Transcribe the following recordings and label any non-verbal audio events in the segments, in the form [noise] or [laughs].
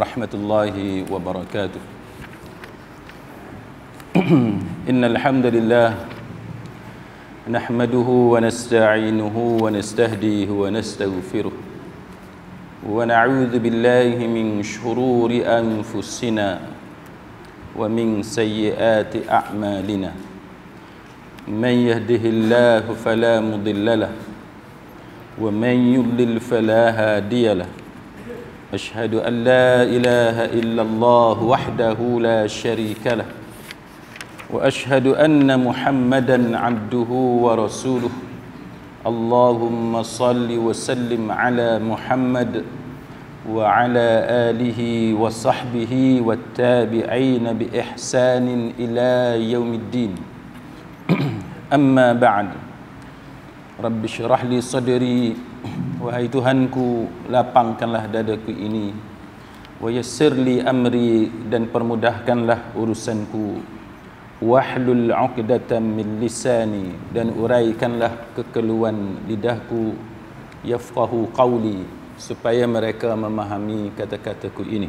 ورحمة الله وبركاته [clears throat] إن الحمد لله نحمده ونستعينه ونستهديه ونستغفره ونعوذ بالله من شرور أنفسنا ومن سيئات أعمالنا من يهده الله فلا مضل له ومن يضلل فلا هادي له أشهد أن لا إله إلا الله وحده لا شريك له وأشهد أن محمدا عبده ورسوله اللهم صل وسلم على محمد وعلى آله وصحبه والتابعين بإحسان إلى يوم الدين أما بعد رب اشرح لي صدري Wahai Tuhanku, lapangkanlah dadaku ini. Wayassirli amri dan permudahkanlah urusanku. Wahlul 'uqdatam min lisani dan uraikanlah kekeluan lidahku. Yafqahu qawli supaya mereka memahami kata-kataku ini.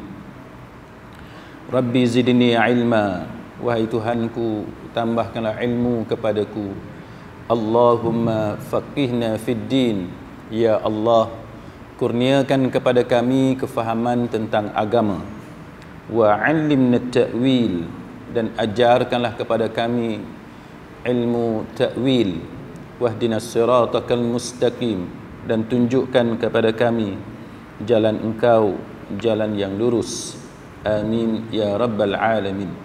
Rabbi zidni ilma. Wahai Tuhanku, tambahkanlah ilmu kepadaku. Allahumma faqihna fid din Ya Allah, kurniakan kepada kami kefahaman tentang agama. Wa'allimna ta'wil dan ajarkanlah kepada kami ilmu ta'wil. Wahdina siratakal mustaqim dan tunjukkan kepada kami jalan engkau, jalan yang lurus. Amin ya rabbal alamin.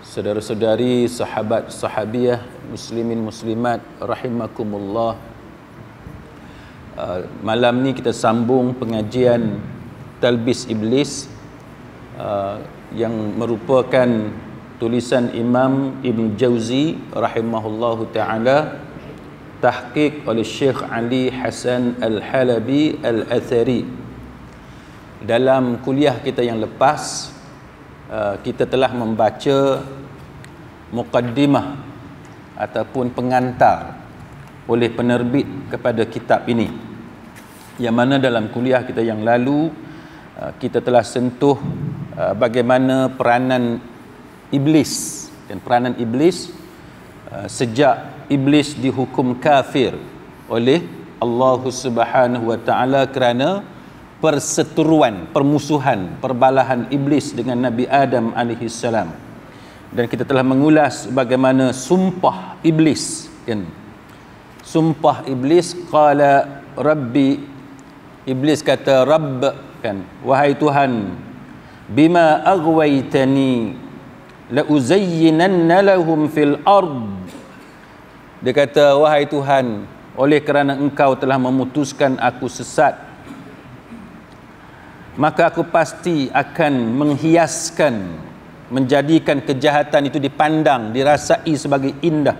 Saudara-saudari, sahabat, sahabiah, muslimin muslimat rahimakumullah Uh, malam ni kita sambung pengajian Talbis Iblis uh, yang merupakan tulisan Imam Ibn Jauzi rahimahullahu ta'ala tahqiq oleh Syekh Ali Hasan Al-Halabi Al-Athari dalam kuliah kita yang lepas uh, kita telah membaca muqaddimah ataupun pengantar oleh penerbit kepada kitab ini yang mana dalam kuliah kita yang lalu uh, kita telah sentuh uh, bagaimana peranan iblis dan peranan iblis uh, sejak iblis dihukum kafir oleh Allah Subhanahu wa taala kerana perseteruan, permusuhan, perbalahan iblis dengan Nabi Adam alaihi salam. Dan kita telah mengulas bagaimana sumpah iblis kan. Sumpah iblis qala rabbi Iblis kata Rabb kan wahai Tuhan bima aghwaytani la uzayyinanna lahum fil ard dia kata wahai Tuhan oleh kerana engkau telah memutuskan aku sesat maka aku pasti akan menghiaskan menjadikan kejahatan itu dipandang dirasai sebagai indah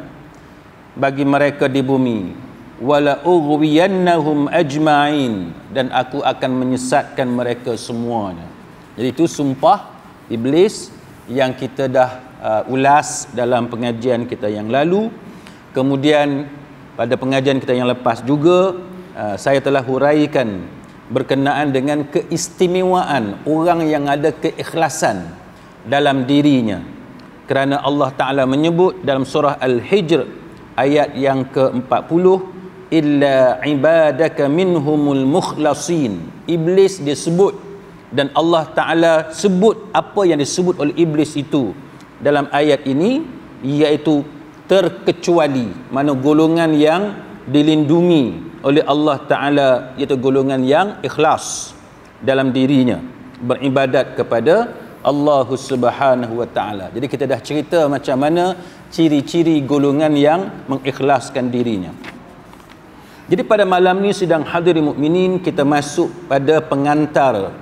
bagi mereka di bumi wala ughwiyannahum ajma'in dan aku akan menyesatkan mereka semuanya. Jadi itu sumpah iblis yang kita dah uh, ulas dalam pengajian kita yang lalu. Kemudian pada pengajian kita yang lepas juga uh, saya telah huraikan berkenaan dengan keistimewaan orang yang ada keikhlasan dalam dirinya. Kerana Allah Taala menyebut dalam surah Al-Hijr ayat yang ke-40 illa ibadaka minhumul mukhlasin iblis disebut dan Allah taala sebut apa yang disebut oleh iblis itu dalam ayat ini iaitu terkecuali mana golongan yang dilindungi oleh Allah taala iaitu golongan yang ikhlas dalam dirinya beribadat kepada Allah Subhanahu wa taala. Jadi kita dah cerita macam mana ciri-ciri golongan yang mengikhlaskan dirinya. Jadi pada malam ni sedang hadirin mukminin kita masuk pada pengantar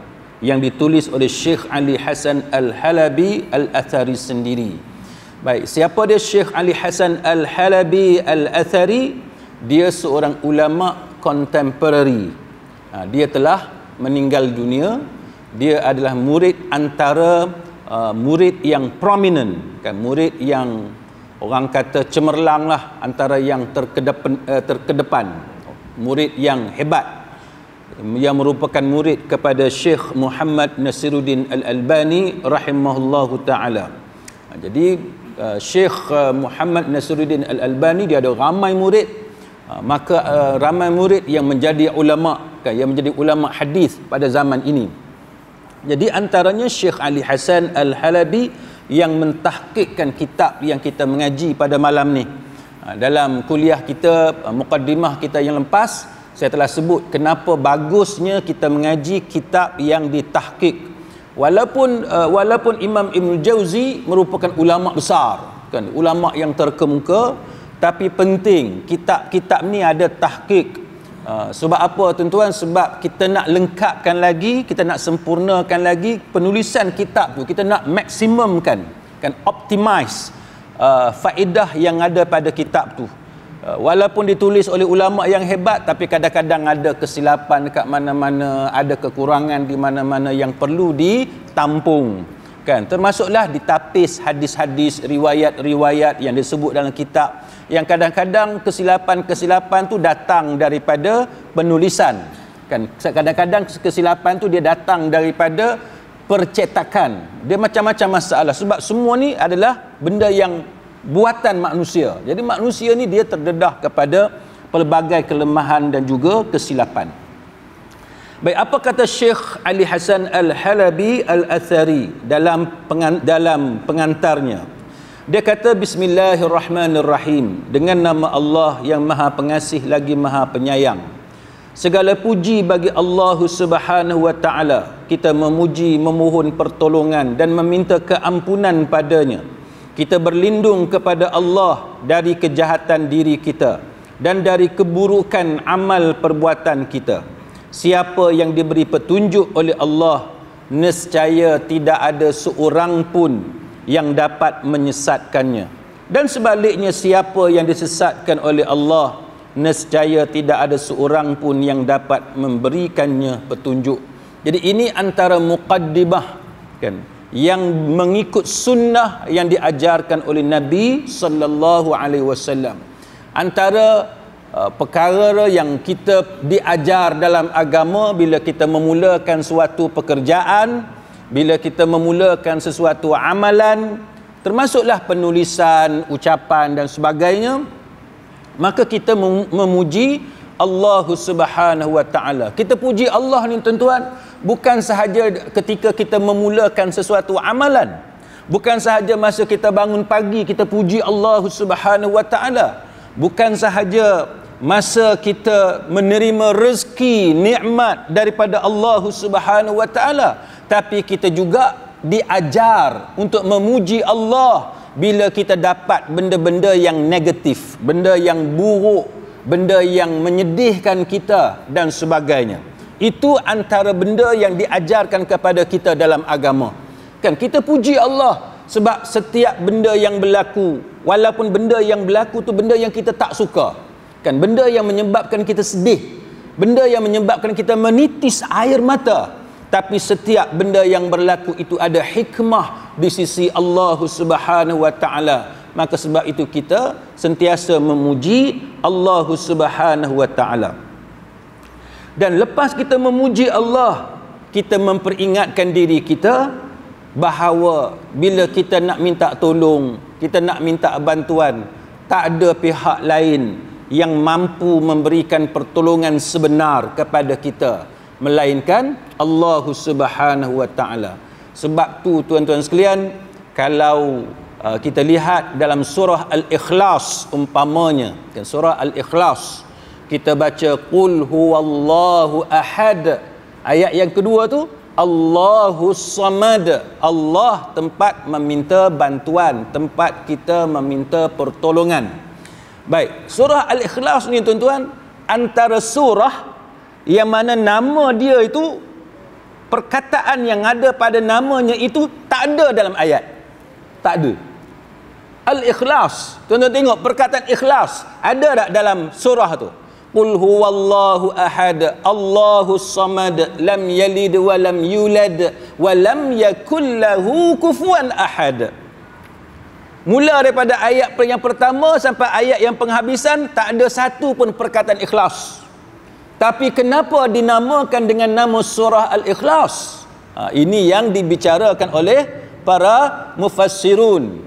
yang ditulis oleh Syekh Ali Hasan Al-Halabi Al-Athari sendiri. Baik, siapa dia Syekh Ali Hasan Al-Halabi Al-Athari? Dia seorang ulama contemporary. Ha, dia telah meninggal dunia. Dia adalah murid antara uh, murid yang prominent, kan murid yang orang kata cemerlang lah antara yang terkedepan, uh, terkedepan murid yang hebat yang merupakan murid kepada Syekh Muhammad Nasiruddin Al-Albani rahimahullahu taala. Ha, jadi uh, Syekh uh, Muhammad Nasiruddin Al-Albani dia ada ramai murid ha, maka uh, ramai murid yang menjadi ulama kan, yang menjadi ulama hadis pada zaman ini. Jadi antaranya Syekh Ali Hasan Al-Halabi yang mentahqiqkan kitab yang kita mengaji pada malam ni. Ha, dalam kuliah kita uh, mukaddimah kita yang lepas saya telah sebut kenapa bagusnya kita mengaji kitab yang ditahqiq walaupun uh, walaupun Imam Ibn Jauzi merupakan ulama besar kan ulama yang terkemuka tapi penting kitab-kitab ni ada tahqiq ha, sebab apa tuan-tuan sebab kita nak lengkapkan lagi kita nak sempurnakan lagi penulisan kitab tu kita nak maksimumkan kan optimize uh, faedah yang ada pada kitab tu uh, walaupun ditulis oleh ulama yang hebat tapi kadang-kadang ada kesilapan dekat mana-mana ada kekurangan di mana-mana yang perlu ditampung kan termasuklah ditapis hadis-hadis riwayat-riwayat yang disebut dalam kitab yang kadang-kadang kesilapan-kesilapan tu datang daripada penulisan kan kadang-kadang kesilapan tu dia datang daripada percetakan dia macam-macam masalah sebab semua ni adalah benda yang buatan manusia jadi manusia ni dia terdedah kepada pelbagai kelemahan dan juga kesilapan baik apa kata Syekh Ali Hasan Al-Halabi Al-Athari dalam dalam pengantarnya dia kata bismillahirrahmanirrahim dengan nama Allah yang Maha Pengasih lagi Maha Penyayang segala puji bagi Allah Subhanahu wa taala kita memuji memohon pertolongan dan meminta keampunan padanya kita berlindung kepada Allah dari kejahatan diri kita dan dari keburukan amal perbuatan kita siapa yang diberi petunjuk oleh Allah nescaya tidak ada seorang pun yang dapat menyesatkannya dan sebaliknya siapa yang disesatkan oleh Allah nescaya tidak ada seorang pun yang dapat memberikannya petunjuk jadi ini antara muqaddimah kan yang mengikut sunnah yang diajarkan oleh Nabi sallallahu alaihi wasallam. Antara uh, perkara yang kita diajar dalam agama bila kita memulakan suatu pekerjaan, bila kita memulakan sesuatu amalan termasuklah penulisan, ucapan dan sebagainya maka kita memuji Allah Subhanahu wa taala. Kita puji Allah ni tuan-tuan bukan sahaja ketika kita memulakan sesuatu amalan bukan sahaja masa kita bangun pagi kita puji Allah Subhanahu wa taala bukan sahaja masa kita menerima rezeki nikmat daripada Allah Subhanahu wa taala tapi kita juga diajar untuk memuji Allah bila kita dapat benda-benda yang negatif benda yang buruk benda yang menyedihkan kita dan sebagainya itu antara benda yang diajarkan kepada kita dalam agama. Kan kita puji Allah sebab setiap benda yang berlaku walaupun benda yang berlaku tu benda yang kita tak suka. Kan benda yang menyebabkan kita sedih, benda yang menyebabkan kita menitis air mata. Tapi setiap benda yang berlaku itu ada hikmah di sisi Allah Subhanahu wa taala. Maka sebab itu kita sentiasa memuji Allah Subhanahu wa taala dan lepas kita memuji Allah kita memperingatkan diri kita bahawa bila kita nak minta tolong kita nak minta bantuan tak ada pihak lain yang mampu memberikan pertolongan sebenar kepada kita melainkan Allah Subhanahu Wa Taala sebab tu tuan-tuan sekalian kalau uh, kita lihat dalam surah al-ikhlas umpamanya kan surah al-ikhlas kita baca qul huwallahu ahad ayat yang kedua tu Allahus samad Allah tempat meminta bantuan tempat kita meminta pertolongan baik surah al-ikhlas ni tuan-tuan antara surah yang mana nama dia itu perkataan yang ada pada namanya itu tak ada dalam ayat tak ada al-ikhlas tuan-tuan tengok perkataan ikhlas ada tak dalam surah tu Qul Allahu ahad Allahu samad Lam yalid wa lam yulad Wa lam yakullahu kufuan ahad Mula daripada ayat yang pertama sampai ayat yang penghabisan Tak ada satu pun perkataan ikhlas Tapi kenapa dinamakan dengan nama surah al-ikhlas ha, Ini yang dibicarakan oleh para mufassirun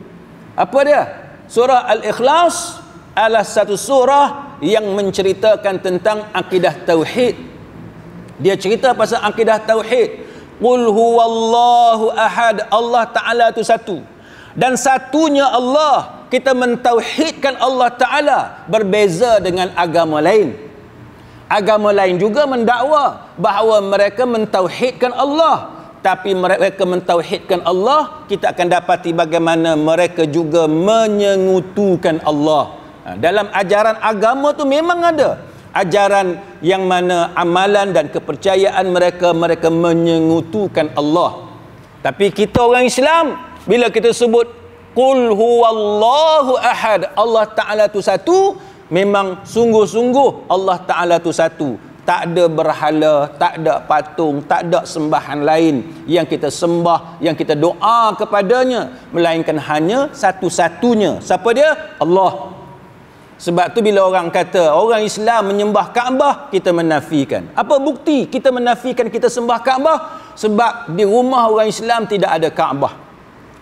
Apa dia? Surah al-ikhlas adalah satu surah yang menceritakan tentang akidah tauhid dia cerita pasal akidah tauhid qul huwallahu ahad Allah taala tu satu dan satunya Allah kita mentauhidkan Allah taala berbeza dengan agama lain agama lain juga mendakwa bahawa mereka mentauhidkan Allah tapi mereka mentauhidkan Allah kita akan dapati bagaimana mereka juga menyengutukan Allah Ha, dalam ajaran agama tu memang ada ajaran yang mana amalan dan kepercayaan mereka mereka menyengutukan Allah. Tapi kita orang Islam bila kita sebut qul huwallahu ahad Allah taala tu satu memang sungguh-sungguh Allah taala tu satu. Tak ada berhala, tak ada patung, tak ada sembahan lain yang kita sembah, yang kita doa kepadanya melainkan hanya satu-satunya. Siapa dia? Allah. Sebab tu bila orang kata orang Islam menyembah Kaabah, kita menafikan. Apa bukti kita menafikan kita sembah Kaabah? Sebab di rumah orang Islam tidak ada Kaabah.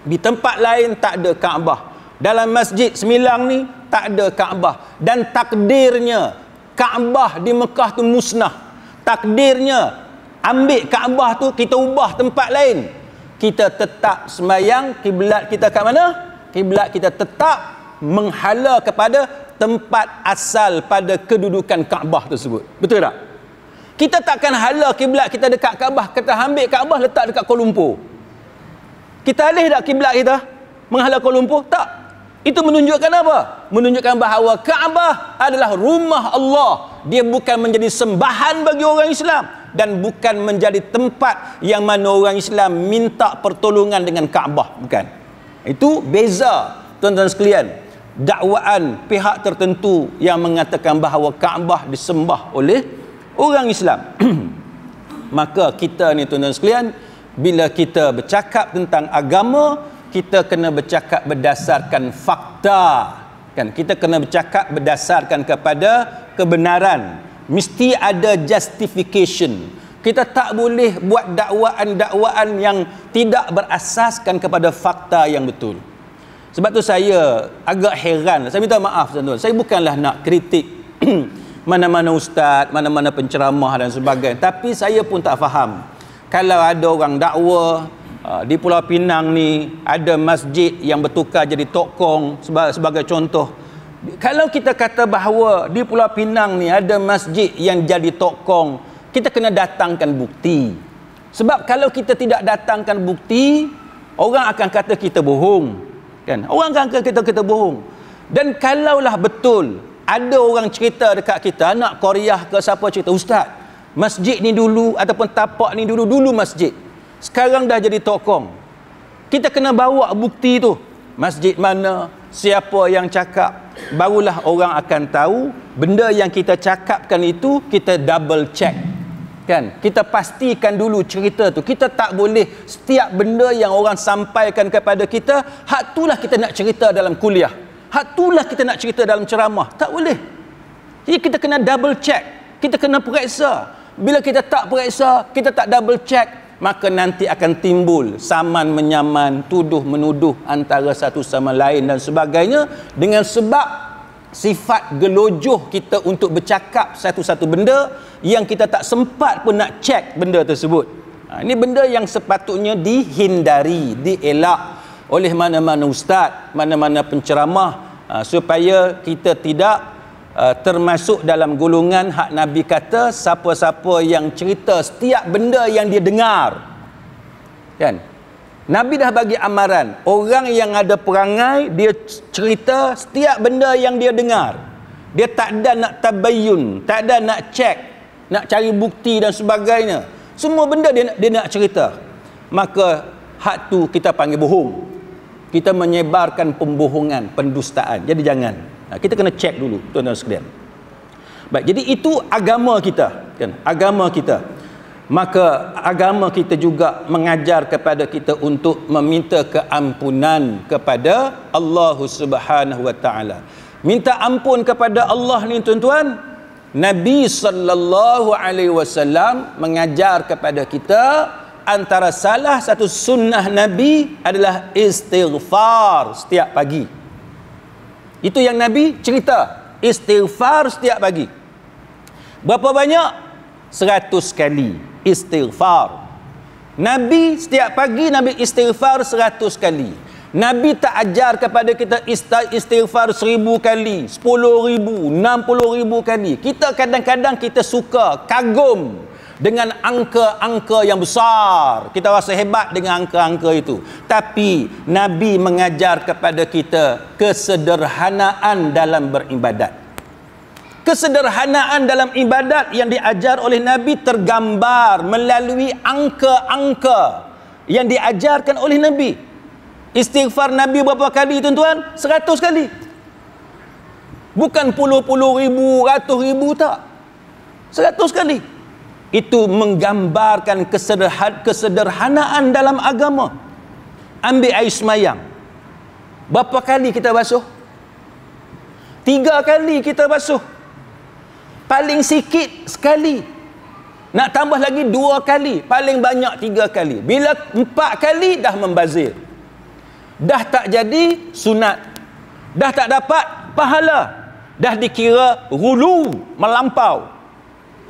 Di tempat lain tak ada Kaabah. Dalam masjid Semilang ni tak ada Kaabah. Dan takdirnya Kaabah di Mekah tu musnah. Takdirnya ambil Kaabah tu kita ubah tempat lain. Kita tetap semayang kiblat kita kat mana? Kiblat kita tetap menghala kepada tempat asal pada kedudukan Kaabah tersebut. Betul tak? Kita takkan hala kiblat kita dekat Kaabah, kita ambil Kaabah letak dekat Kuala Lumpur. Kita alih tak kiblat kita menghala Kuala Lumpur? Tak. Itu menunjukkan apa? Menunjukkan bahawa Kaabah adalah rumah Allah. Dia bukan menjadi sembahan bagi orang Islam dan bukan menjadi tempat yang mana orang Islam minta pertolongan dengan Kaabah, bukan. Itu beza, tuan-tuan sekalian dakwaan pihak tertentu yang mengatakan bahawa Kaabah disembah oleh orang Islam [clears throat] maka kita ni tuan-tuan sekalian bila kita bercakap tentang agama kita kena bercakap berdasarkan fakta kan kita kena bercakap berdasarkan kepada kebenaran mesti ada justification kita tak boleh buat dakwaan-dakwaan yang tidak berasaskan kepada fakta yang betul sebab tu saya agak heran. Saya minta maaf tuan-tuan. Saya bukanlah nak kritik [clears throat] mana-mana ustaz, mana-mana penceramah dan sebagainya. Tapi saya pun tak faham. Kalau ada orang dakwa ah, di Pulau Pinang ni ada masjid yang bertukar jadi tokong sebagai, sebagai contoh. Kalau kita kata bahawa di Pulau Pinang ni ada masjid yang jadi tokong, kita kena datangkan bukti. Sebab kalau kita tidak datangkan bukti, orang akan kata kita bohong kan orang kan kita kita bohong dan kalaulah betul ada orang cerita dekat kita anak Korea ke siapa cerita ustaz masjid ni dulu ataupun tapak ni dulu dulu masjid sekarang dah jadi tokong kita kena bawa bukti tu masjid mana siapa yang cakap barulah orang akan tahu benda yang kita cakapkan itu kita double check kan kita pastikan dulu cerita tu kita tak boleh setiap benda yang orang sampaikan kepada kita hak itulah kita nak cerita dalam kuliah hak itulah kita nak cerita dalam ceramah tak boleh jadi kita kena double check kita kena periksa bila kita tak periksa kita tak double check maka nanti akan timbul saman menyaman tuduh menuduh antara satu sama lain dan sebagainya dengan sebab sifat gelojoh kita untuk bercakap satu-satu benda yang kita tak sempat pun nak cek benda tersebut ha, ini benda yang sepatutnya dihindari, dielak oleh mana-mana ustaz, mana-mana penceramah ha, supaya kita tidak ha, termasuk dalam golongan hak Nabi kata siapa-siapa yang cerita setiap benda yang dia dengar kan, Nabi dah bagi amaran orang yang ada perangai dia cerita setiap benda yang dia dengar dia tak ada nak tabayun tak ada nak cek nak cari bukti dan sebagainya semua benda dia, dia nak cerita maka hak tu kita panggil bohong kita menyebarkan pembohongan pendustaan jadi jangan kita kena cek dulu tuan-tuan sekalian baik jadi itu agama kita kan agama kita maka agama kita juga mengajar kepada kita untuk meminta keampunan kepada Allah Subhanahu wa taala. Minta ampun kepada Allah ni tuan-tuan, Nabi sallallahu alaihi wasallam mengajar kepada kita antara salah satu sunnah Nabi adalah istighfar setiap pagi. Itu yang Nabi cerita, istighfar setiap pagi. Berapa banyak? 100 kali istighfar. Nabi setiap pagi Nabi istighfar seratus kali. Nabi tak ajar kepada kita istighfar seribu kali, sepuluh ribu, enam puluh ribu kali. Kita kadang-kadang kita suka, kagum dengan angka-angka yang besar. Kita rasa hebat dengan angka-angka itu. Tapi Nabi mengajar kepada kita kesederhanaan dalam beribadat kesederhanaan dalam ibadat yang diajar oleh Nabi tergambar melalui angka-angka yang diajarkan oleh Nabi. Istighfar Nabi berapa kali tuan-tuan? Seratus kali. Bukan puluh-puluh ribu, ratus ribu tak. Seratus kali. Itu menggambarkan kesederhanaan dalam agama. Ambil air semayang. Berapa kali kita basuh? Tiga kali kita basuh paling sikit sekali nak tambah lagi dua kali paling banyak tiga kali bila empat kali dah membazir dah tak jadi sunat dah tak dapat pahala dah dikira hulu melampau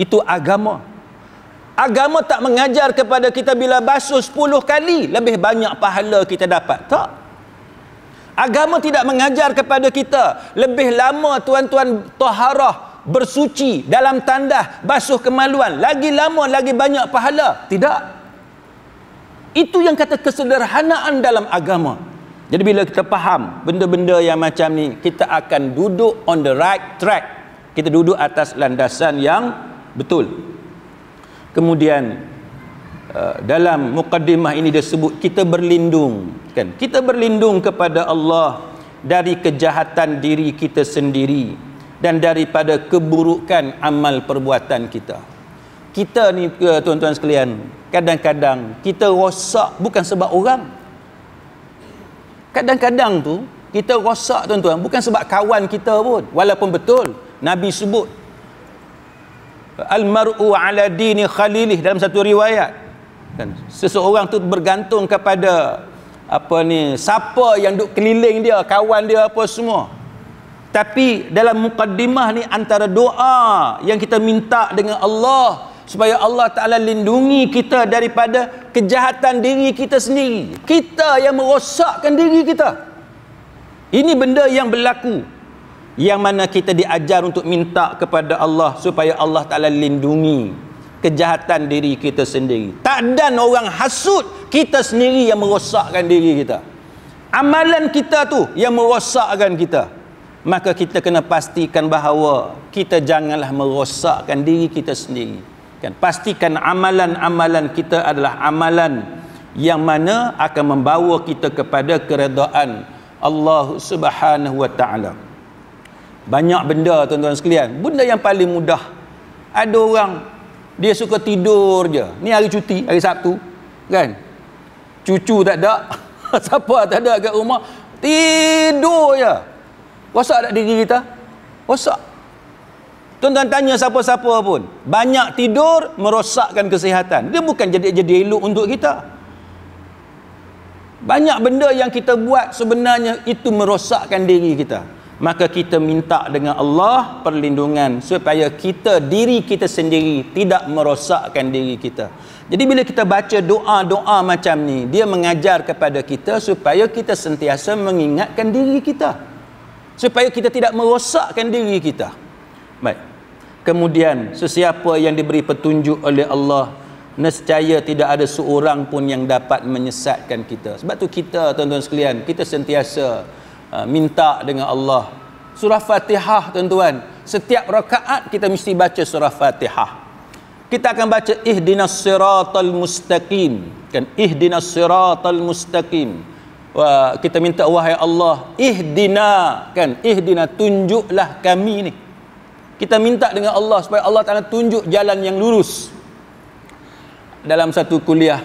itu agama agama tak mengajar kepada kita bila basuh sepuluh kali lebih banyak pahala kita dapat tak agama tidak mengajar kepada kita lebih lama tuan-tuan toharah bersuci dalam tandas basuh kemaluan lagi lama lagi banyak pahala tidak itu yang kata kesederhanaan dalam agama jadi bila kita faham benda-benda yang macam ni kita akan duduk on the right track kita duduk atas landasan yang betul kemudian uh, dalam mukadimah ini dia sebut kita berlindung kan kita berlindung kepada Allah dari kejahatan diri kita sendiri dan daripada keburukan amal perbuatan kita kita ni eh, tuan-tuan sekalian kadang-kadang kita rosak bukan sebab orang kadang-kadang tu kita rosak tuan-tuan bukan sebab kawan kita pun walaupun betul Nabi sebut almar'u ala dini khalilih dalam satu riwayat kan seseorang tu bergantung kepada apa ni siapa yang duk keliling dia kawan dia apa semua tapi dalam mukaddimah ni antara doa yang kita minta dengan Allah supaya Allah Ta'ala lindungi kita daripada kejahatan diri kita sendiri kita yang merosakkan diri kita ini benda yang berlaku yang mana kita diajar untuk minta kepada Allah supaya Allah Ta'ala lindungi kejahatan diri kita sendiri tak dan orang hasud kita sendiri yang merosakkan diri kita amalan kita tu yang merosakkan kita maka kita kena pastikan bahawa kita janganlah merosakkan diri kita sendiri kan pastikan amalan-amalan kita adalah amalan yang mana akan membawa kita kepada keredaan Allah Subhanahu wa taala banyak benda tuan-tuan sekalian benda yang paling mudah ada orang dia suka tidur je ni hari cuti hari Sabtu kan cucu tak ada [laughs] siapa tak ada kat rumah tidur je Rosak tak diri kita? Rosak. Tuan-tuan tanya siapa-siapa pun. Banyak tidur merosakkan kesihatan. Dia bukan jadi-jadi elok untuk kita. Banyak benda yang kita buat sebenarnya itu merosakkan diri kita. Maka kita minta dengan Allah perlindungan supaya kita diri kita sendiri tidak merosakkan diri kita. Jadi bila kita baca doa-doa macam ni, dia mengajar kepada kita supaya kita sentiasa mengingatkan diri kita supaya kita tidak merosakkan diri kita baik kemudian sesiapa yang diberi petunjuk oleh Allah nescaya tidak ada seorang pun yang dapat menyesatkan kita sebab tu kita tuan-tuan sekalian kita sentiasa uh, minta dengan Allah surah fatihah tuan-tuan setiap rakaat kita mesti baca surah fatihah kita akan baca ihdinas siratal mustaqim kan ihdinas siratal mustaqim kita minta wahai Allah ihdina kan ihdina tunjuklah kami ni kita minta dengan Allah supaya Allah Taala tunjuk jalan yang lurus dalam satu kuliah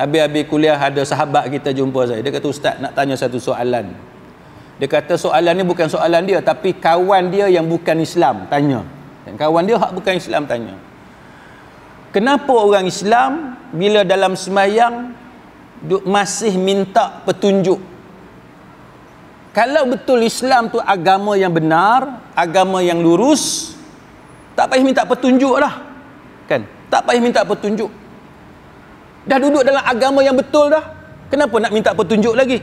habis-habis kuliah ada sahabat kita jumpa saya dia kata ustaz nak tanya satu soalan dia kata soalan ni bukan soalan dia tapi kawan dia yang bukan Islam tanya Dan kawan dia hak bukan Islam tanya kenapa orang Islam bila dalam semayang duk masih minta petunjuk kalau betul Islam tu agama yang benar agama yang lurus tak payah minta petunjuk lah kan tak payah minta petunjuk dah duduk dalam agama yang betul dah kenapa nak minta petunjuk lagi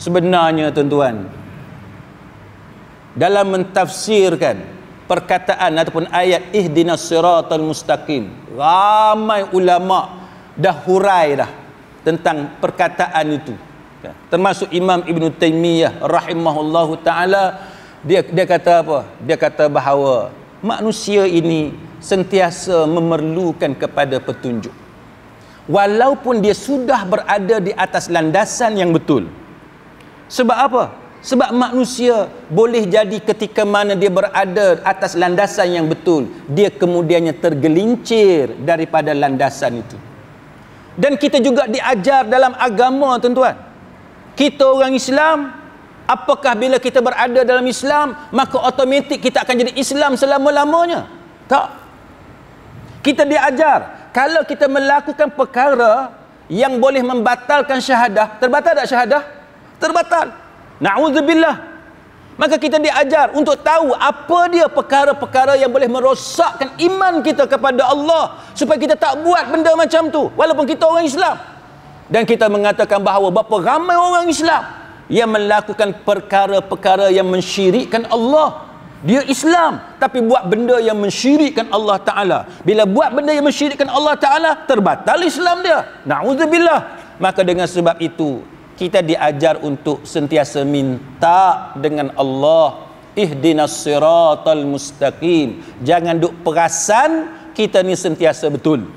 sebenarnya tuan-tuan dalam mentafsirkan perkataan ataupun ayat ihdinas siratal mustaqim ramai ulama dah hurai dah tentang perkataan itu ya. termasuk Imam Ibn Taymiyah rahimahullahu ta'ala dia, dia kata apa? dia kata bahawa manusia ini sentiasa memerlukan kepada petunjuk walaupun dia sudah berada di atas landasan yang betul sebab apa? sebab manusia boleh jadi ketika mana dia berada atas landasan yang betul dia kemudiannya tergelincir daripada landasan itu dan kita juga diajar dalam agama tuan-tuan kita orang Islam apakah bila kita berada dalam Islam maka otomatik kita akan jadi Islam selama-lamanya tak kita diajar kalau kita melakukan perkara yang boleh membatalkan syahadah terbatal tak syahadah terbatal na'udzubillah Maka kita diajar untuk tahu apa dia perkara-perkara yang boleh merosakkan iman kita kepada Allah supaya kita tak buat benda macam tu walaupun kita orang Islam. Dan kita mengatakan bahawa berapa ramai orang Islam yang melakukan perkara-perkara yang mensyirikkan Allah. Dia Islam tapi buat benda yang mensyirikkan Allah Taala. Bila buat benda yang mensyirikkan Allah Taala, terbatal Islam dia. Nauzubillah. Maka dengan sebab itu, kita diajar untuk sentiasa minta dengan Allah ihdinas siratal mustaqim jangan duk perasan kita ni sentiasa betul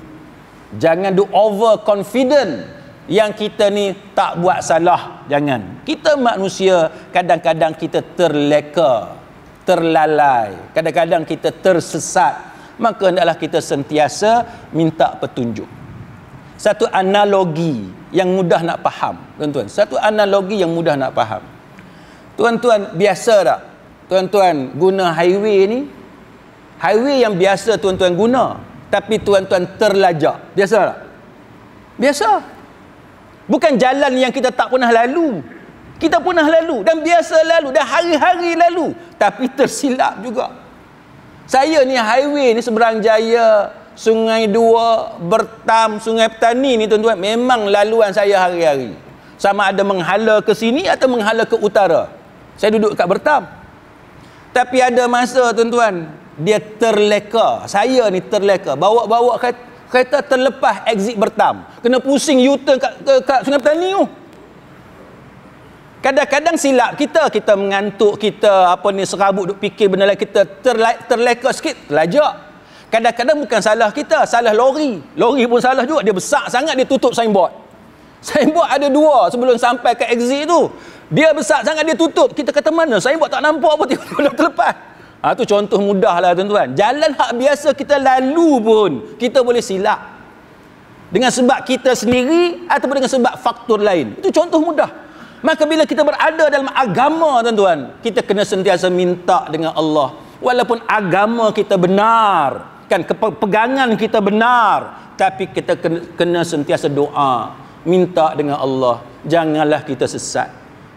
jangan duk over confident yang kita ni tak buat salah jangan kita manusia kadang-kadang kita terleka terlalai kadang-kadang kita tersesat maka hendaklah kita sentiasa minta petunjuk satu analogi yang mudah nak faham tuan-tuan satu analogi yang mudah nak faham tuan-tuan biasa tak tuan-tuan guna highway ni highway yang biasa tuan-tuan guna tapi tuan-tuan terlajak biasa tak biasa bukan jalan yang kita tak pernah lalu kita pernah lalu dan biasa lalu dan hari-hari lalu tapi tersilap juga saya ni highway ni seberang jaya Sungai Dua, Bertam, Sungai Petani ni tuan-tuan memang laluan saya hari-hari. Sama ada menghala ke sini atau menghala ke utara. Saya duduk kat Bertam. Tapi ada masa tuan-tuan dia terleka. Saya ni terleka. Bawa-bawa kereta terlepas exit Bertam. Kena pusing U-turn kat, kat, kat Sungai Petani tu. Kadang-kadang silap kita, kita mengantuk, kita apa ni serabut duk fikir benda lain kita terleka sikit, terlajak. Kadang-kadang bukan salah kita, salah lori. Lori pun salah juga, dia besar sangat dia tutup signboard. Signboard ada dua sebelum sampai ke exit tu. Dia besar sangat dia tutup. Kita kata mana signboard tak nampak apa tiba-tiba dah terlepas. Ha, tu contoh mudah lah tuan-tuan. Jalan hak biasa kita lalu pun, kita boleh silap. Dengan sebab kita sendiri ataupun dengan sebab faktor lain. Itu contoh mudah. Maka bila kita berada dalam agama tuan-tuan, kita kena sentiasa minta dengan Allah. Walaupun agama kita benar, kan kepegangan kita benar tapi kita kena, kena sentiasa doa minta dengan Allah janganlah kita sesat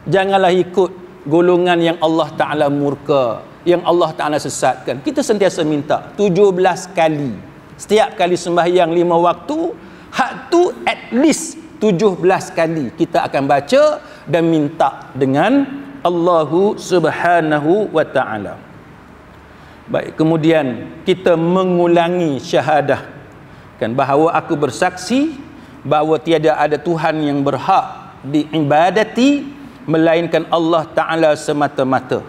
janganlah ikut golongan yang Allah taala murka yang Allah taala sesatkan kita sentiasa minta 17 kali setiap kali sembahyang lima waktu hak tu at least 17 kali kita akan baca dan minta dengan Allahu subhanahu wa ta'ala Baik, kemudian kita mengulangi syahadah kan bahawa aku bersaksi bahawa tiada ada Tuhan yang berhak diibadati melainkan Allah Taala semata-mata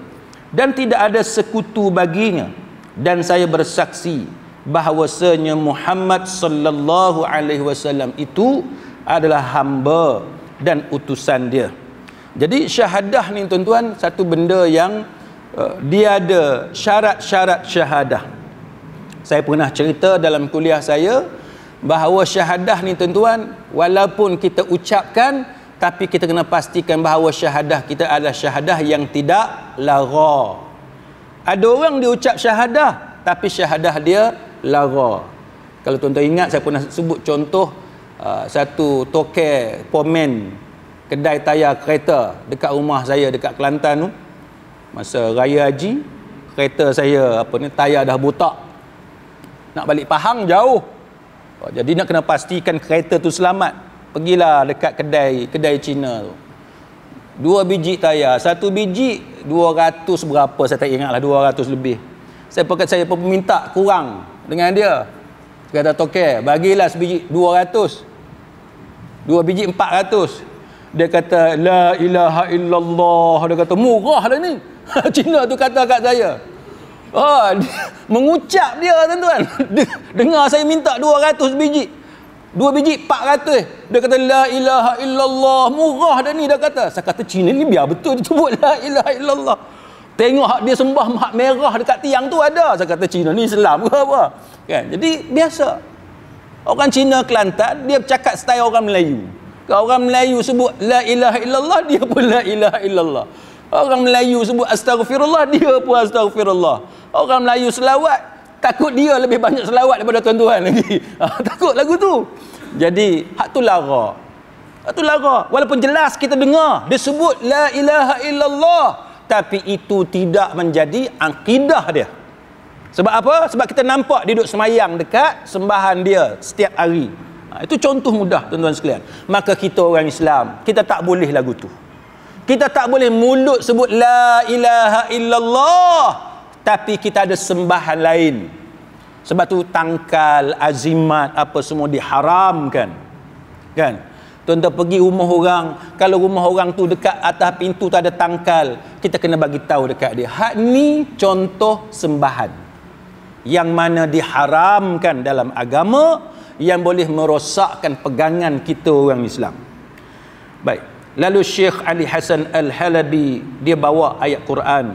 dan tidak ada sekutu baginya dan saya bersaksi bahawasanya Muhammad sallallahu alaihi wasallam itu adalah hamba dan utusan dia. Jadi syahadah ni tuan-tuan satu benda yang Uh, dia ada syarat-syarat syahadah saya pernah cerita dalam kuliah saya bahawa syahadah ni tuan-tuan walaupun kita ucapkan tapi kita kena pastikan bahawa syahadah kita adalah syahadah yang tidak lara ada orang dia ucap syahadah tapi syahadah dia lara kalau tuan-tuan ingat saya pernah sebut contoh uh, satu toke pomen kedai tayar kereta dekat rumah saya dekat Kelantan tu masa raya haji kereta saya apa ni tayar dah botak nak balik Pahang jauh oh, jadi nak kena pastikan kereta tu selamat pergilah dekat kedai kedai Cina tu dua biji tayar satu biji 200 berapa saya tak ingat lah 200 lebih saya pakat saya pun minta kurang dengan dia dia kata toke bagilah sebiji 200 dua biji 400 dia kata la ilaha illallah dia kata murah lah ni [laughs] Cina tu kata kat saya. Oh, dia, [laughs] mengucap dia tuan-tuan. [laughs] Dengar saya minta 200 biji. 2 biji 400. Dia kata la ilaha illallah. Murah dah ni dia kata. Saya kata Cina ni biar betul dia sebut la ilaha illallah. Tengok hak dia sembah mak merah dekat tiang tu ada. Saya kata Cina ni Islam ke apa? Kan? Jadi biasa. Orang Cina Kelantan dia cakap style orang Melayu. Kalau orang Melayu sebut la ilaha illallah dia pun la ilaha illallah. Orang Melayu sebut astagfirullah, dia pun astagfirullah. Orang Melayu selawat, takut dia lebih banyak selawat daripada tuan-tuan lagi. [laughs] Ah, takut lagu tu. Jadi, hak tu lara. Hak tu lara. Walaupun jelas kita dengar, dia sebut la ilaha illallah. Tapi itu tidak menjadi akidah dia. Sebab apa? Sebab kita nampak dia duduk semayang dekat sembahan dia setiap hari. Ha, itu contoh mudah tuan-tuan sekalian. Maka kita orang Islam, kita tak boleh lagu tu. Kita tak boleh mulut sebut la ilaha illallah tapi kita ada sembahan lain. Sebab tu tangkal azimat apa semua diharamkan. Kan? Tuan-tuan pergi rumah orang, kalau rumah orang tu dekat atas pintu tu ada tangkal, kita kena bagi tahu dekat dia. Hak ni contoh sembahan. Yang mana diharamkan dalam agama yang boleh merosakkan pegangan kita orang Islam. Baik. Lalu Syekh Ali Hasan Al-Halabi dia bawa ayat Quran.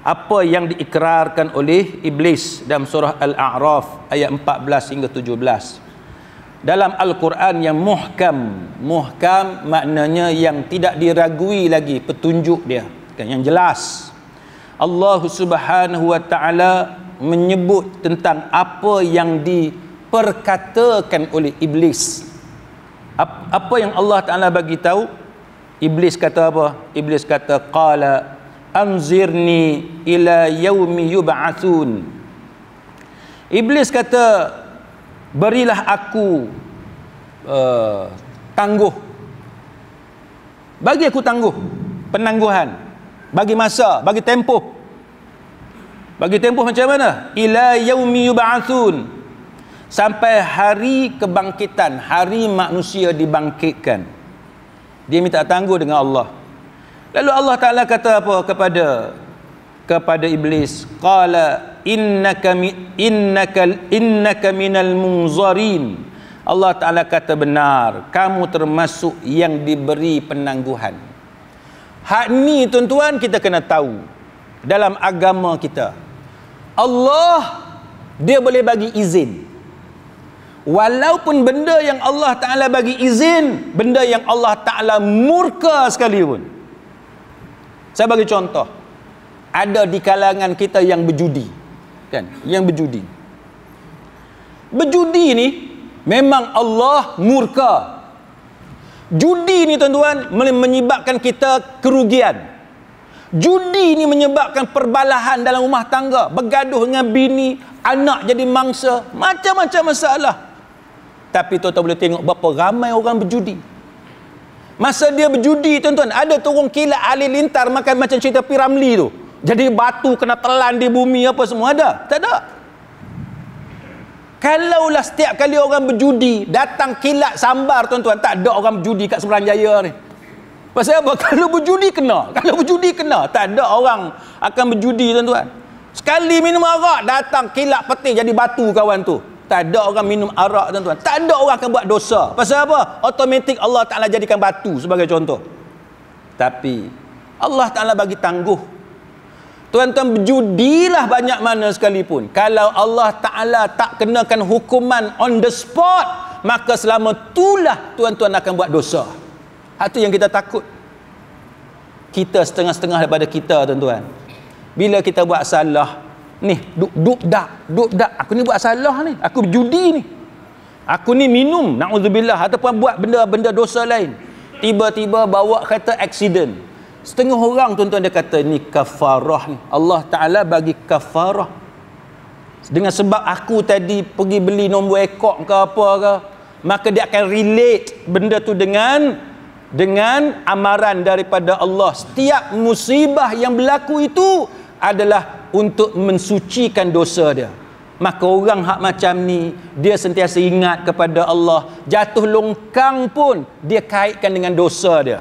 Apa yang diikrarkan oleh iblis dalam surah Al-A'raf ayat 14 hingga 17. Dalam Al-Quran yang muhkam, muhkam maknanya yang tidak diragui lagi petunjuk dia, kan yang jelas. Allah Subhanahu wa taala menyebut tentang apa yang diperkatakan oleh iblis apa yang Allah Taala bagi tahu iblis kata apa iblis kata qala anzirni ila yaumi yub'atsun iblis kata berilah aku uh, tangguh bagi aku tangguh penangguhan bagi masa bagi tempoh bagi tempoh macam mana ila yaumi yub'atsun sampai hari kebangkitan hari manusia dibangkitkan dia minta tangguh dengan Allah lalu Allah Taala kata apa kepada kepada iblis qala innaka innaka innaka minal munzarin Allah Taala kata benar kamu termasuk yang diberi penangguhan hak ni tuan-tuan kita kena tahu dalam agama kita Allah dia boleh bagi izin walaupun benda yang Allah Ta'ala bagi izin benda yang Allah Ta'ala murka sekalipun saya bagi contoh ada di kalangan kita yang berjudi kan yang berjudi berjudi ni memang Allah murka judi ni tuan-tuan menyebabkan kita kerugian judi ni menyebabkan perbalahan dalam rumah tangga bergaduh dengan bini anak jadi mangsa macam-macam masalah tapi tuan-tuan boleh tengok berapa ramai orang berjudi. Masa dia berjudi tuan-tuan, ada turun kilat halilintar makan macam cerita Piramli tu. Jadi batu kena telan di bumi apa semua ada? Tak ada. lah setiap kali orang berjudi, datang kilat sambar tuan-tuan, tak ada orang berjudi kat Semarang Jaya ni. Pasal apa? [laughs] Kalau berjudi kena. Kalau berjudi kena, tak ada orang akan berjudi tuan-tuan. Sekali minum arak, datang kilat peti jadi batu kawan tu. Tak ada orang minum arak tuan-tuan. Tak ada orang akan buat dosa. Pasal apa? Automatik Allah Ta'ala jadikan batu sebagai contoh. Tapi Allah Ta'ala bagi tangguh. Tuan-tuan berjudilah banyak mana sekalipun. Kalau Allah Ta'ala tak kenakan hukuman on the spot. Maka selama itulah tuan-tuan akan buat dosa. Itu yang kita takut. Kita setengah-setengah daripada kita tuan-tuan. Bila kita buat salah ni duk duk dak duk dak aku ni buat salah ni aku berjudi ni aku ni minum naudzubillah ataupun buat benda-benda dosa lain tiba-tiba bawa kereta accident setengah orang tuan-tuan dia kata ni kafarah ni Allah Taala bagi kafarah dengan sebab aku tadi pergi beli nombor ekor ke apa ke maka dia akan relate benda tu dengan dengan amaran daripada Allah setiap musibah yang berlaku itu adalah untuk mensucikan dosa dia maka orang hak macam ni dia sentiasa ingat kepada Allah jatuh longkang pun dia kaitkan dengan dosa dia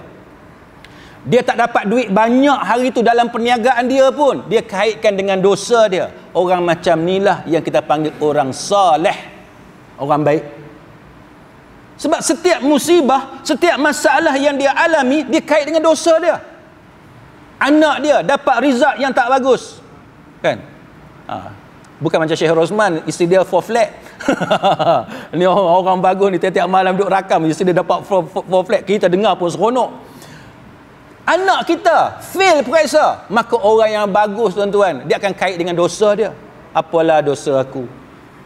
dia tak dapat duit banyak hari tu dalam perniagaan dia pun dia kaitkan dengan dosa dia orang macam ni lah yang kita panggil orang saleh, orang baik sebab setiap musibah setiap masalah yang dia alami dia kait dengan dosa dia anak dia dapat result yang tak bagus kan ha. bukan macam Syekh Rosman isteri dia four flat [laughs] ni orang, orang bagus ni tiap-tiap malam duduk rakam isteri dia dapat four, four, four flat kita dengar pun seronok anak kita fail periksa maka orang yang bagus tuan-tuan dia akan kait dengan dosa dia apalah dosa aku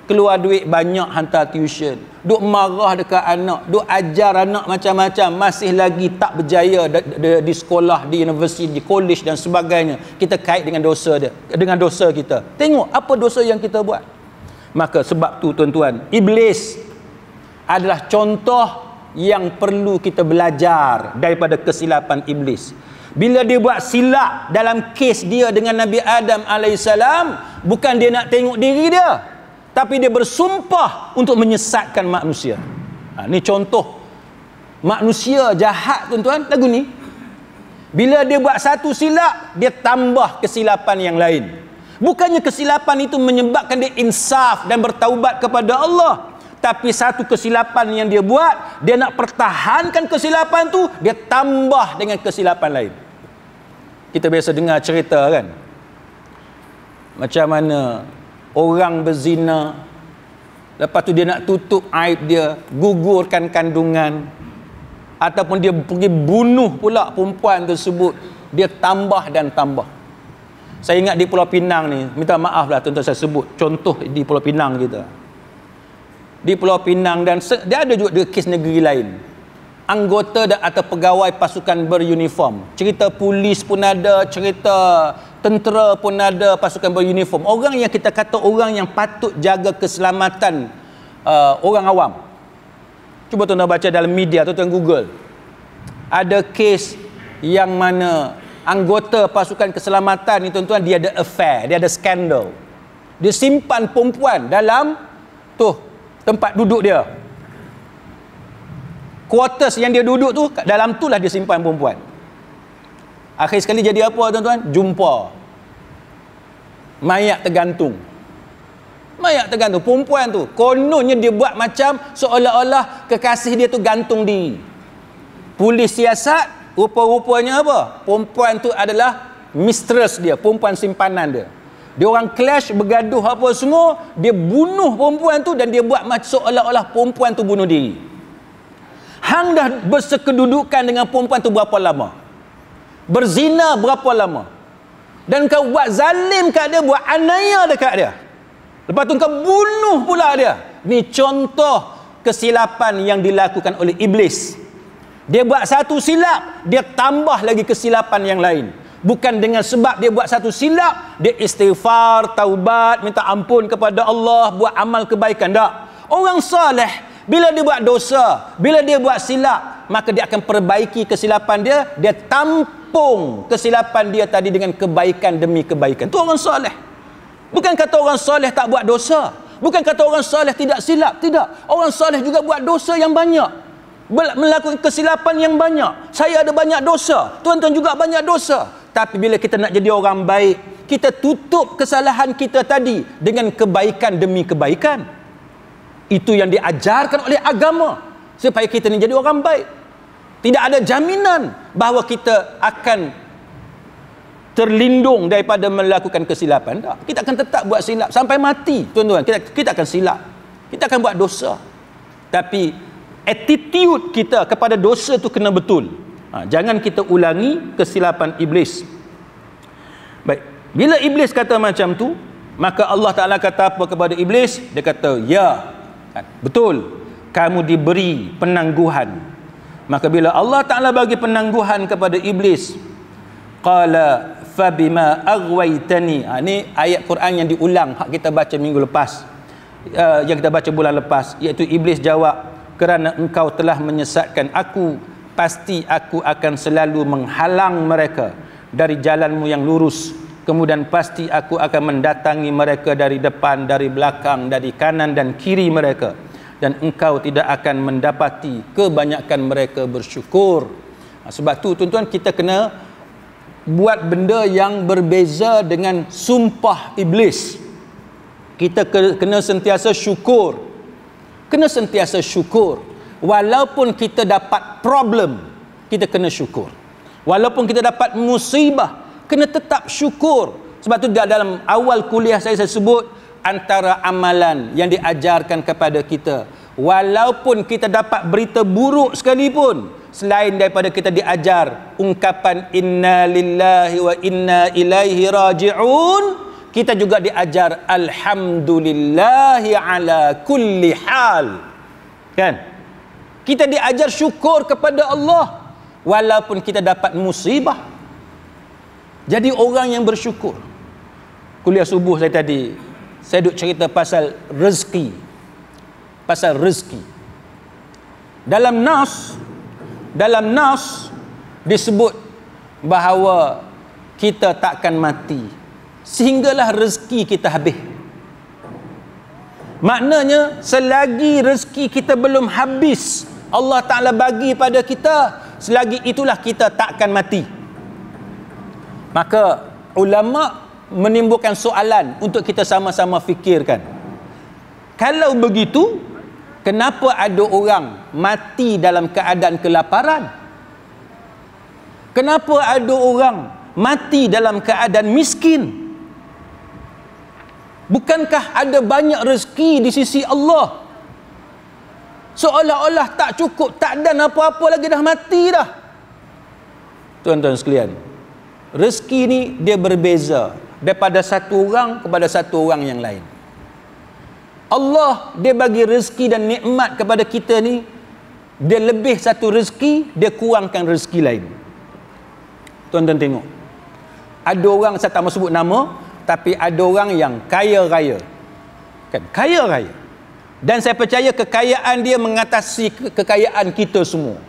keluar duit banyak hantar tuition duk marah dekat anak duk ajar anak macam-macam masih lagi tak berjaya di, di, di sekolah di universiti di college dan sebagainya kita kait dengan dosa dia dengan dosa kita tengok apa dosa yang kita buat maka sebab tu tuan-tuan iblis adalah contoh yang perlu kita belajar daripada kesilapan iblis bila dia buat silap dalam kes dia dengan Nabi Adam alaihissalam bukan dia nak tengok diri dia tapi dia bersumpah untuk menyesatkan manusia ha, ni contoh manusia jahat tuan-tuan lagu ni bila dia buat satu silap dia tambah kesilapan yang lain bukannya kesilapan itu menyebabkan dia insaf dan bertaubat kepada Allah tapi satu kesilapan yang dia buat dia nak pertahankan kesilapan tu dia tambah dengan kesilapan lain kita biasa dengar cerita kan macam mana orang berzina lepas tu dia nak tutup aib dia gugurkan kandungan ataupun dia pergi bunuh pula perempuan tersebut dia tambah dan tambah saya ingat di Pulau Pinang ni minta maaf lah tuan-tuan saya sebut contoh di Pulau Pinang kita di Pulau Pinang dan dia ada juga dia kes negeri lain anggota dan atau pegawai pasukan beruniform cerita polis pun ada cerita tentera pun ada pasukan beruniform orang yang kita kata orang yang patut jaga keselamatan uh, orang awam cuba tuan-tuan baca dalam media atau tuan google ada kes yang mana anggota pasukan keselamatan ni tuan-tuan dia ada affair dia ada skandal dia simpan perempuan dalam tu tempat duduk dia quarters yang dia duduk tu dalam tu lah dia simpan perempuan Akhir sekali jadi apa tuan-tuan? Jumpa. Mayat tergantung. Mayat tergantung. Perempuan tu. Kononnya dia buat macam seolah-olah kekasih dia tu gantung di. Polis siasat. Rupa-rupanya apa? Perempuan tu adalah mistress dia. Perempuan simpanan dia. Dia orang clash, bergaduh apa semua. Dia bunuh perempuan tu dan dia buat macam seolah-olah perempuan tu bunuh diri. Hang dah bersekedudukan dengan perempuan tu berapa lama? Berapa lama? berzina berapa lama dan kau buat zalim kat dia buat anaya dekat dia lepas tu kau bunuh pula dia ni contoh kesilapan yang dilakukan oleh iblis dia buat satu silap dia tambah lagi kesilapan yang lain bukan dengan sebab dia buat satu silap dia istighfar taubat minta ampun kepada Allah buat amal kebaikan tak orang soleh bila dia buat dosa, bila dia buat silap, maka dia akan perbaiki kesilapan dia, dia tampung kesilapan dia tadi dengan kebaikan demi kebaikan. Itu orang soleh. Bukan kata orang soleh tak buat dosa. Bukan kata orang soleh tidak silap. Tidak. Orang soleh juga buat dosa yang banyak. Melakukan kesilapan yang banyak. Saya ada banyak dosa. Tuan-tuan juga banyak dosa. Tapi bila kita nak jadi orang baik, kita tutup kesalahan kita tadi dengan kebaikan demi kebaikan. Itu yang diajarkan oleh agama supaya kita ni jadi orang baik. Tidak ada jaminan bahawa kita akan terlindung daripada melakukan kesilapan. Tak. Kita akan tetap buat silap sampai mati, tuan-tuan. Kita kita akan silap. Kita akan buat dosa. Tapi attitude kita kepada dosa tu kena betul. Ha, jangan kita ulangi kesilapan iblis. Baik. Bila iblis kata macam tu, maka Allah Taala kata apa kepada iblis? Dia kata, "Ya, Betul kamu diberi penangguhan. Maka bila Allah Taala bagi penangguhan kepada iblis, qala fabima aghwaytani. Ha, ini ayat Quran yang diulang hak kita baca minggu lepas. Uh, yang kita baca bulan lepas iaitu iblis jawab kerana engkau telah menyesatkan aku pasti aku akan selalu menghalang mereka dari jalanmu yang lurus kemudian pasti aku akan mendatangi mereka dari depan dari belakang dari kanan dan kiri mereka dan engkau tidak akan mendapati kebanyakan mereka bersyukur ha, sebab tu tuan-tuan kita kena buat benda yang berbeza dengan sumpah iblis kita kena sentiasa syukur kena sentiasa syukur walaupun kita dapat problem kita kena syukur walaupun kita dapat musibah kena tetap syukur sebab tu dalam awal kuliah saya saya sebut antara amalan yang diajarkan kepada kita walaupun kita dapat berita buruk sekalipun selain daripada kita diajar ungkapan inna lillahi wa inna ilaihi raji'un kita juga diajar alhamdulillahi ala kulli hal kan kita diajar syukur kepada Allah walaupun kita dapat musibah jadi orang yang bersyukur kuliah subuh saya tadi saya duk cerita pasal rezeki pasal rezeki dalam nas dalam nas disebut bahawa kita takkan mati sehinggalah rezeki kita habis maknanya selagi rezeki kita belum habis Allah Ta'ala bagi pada kita selagi itulah kita takkan mati maka ulama menimbulkan soalan untuk kita sama-sama fikirkan kalau begitu kenapa ada orang mati dalam keadaan kelaparan kenapa ada orang mati dalam keadaan miskin bukankah ada banyak rezeki di sisi Allah seolah-olah tak cukup tak dan apa-apa lagi dah mati dah tuan-tuan sekalian rezeki ni dia berbeza daripada satu orang kepada satu orang yang lain Allah dia bagi rezeki dan nikmat kepada kita ni dia lebih satu rezeki dia kurangkan rezeki lain tuan-tuan tengok ada orang saya tak mahu sebut nama tapi ada orang yang kaya raya kan kaya raya dan saya percaya kekayaan dia mengatasi ke- kekayaan kita semua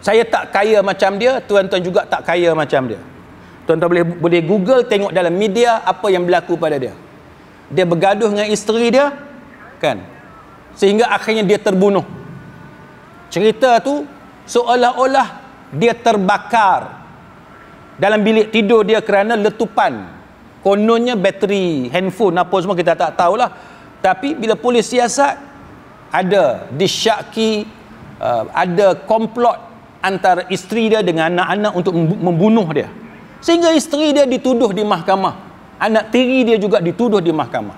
saya tak kaya macam dia tuan-tuan juga tak kaya macam dia Tuan-tuan boleh boleh Google tengok dalam media apa yang berlaku pada dia. Dia bergaduh dengan isteri dia kan. Sehingga akhirnya dia terbunuh. Cerita tu seolah-olah dia terbakar dalam bilik tidur dia kerana letupan. Kononnya bateri handphone apa semua kita tak tahulah. Tapi bila polis siasat ada disyaki uh, ada komplot antara isteri dia dengan anak-anak untuk membunuh dia. Sehingga isteri dia dituduh di mahkamah. Anak tiri dia juga dituduh di mahkamah.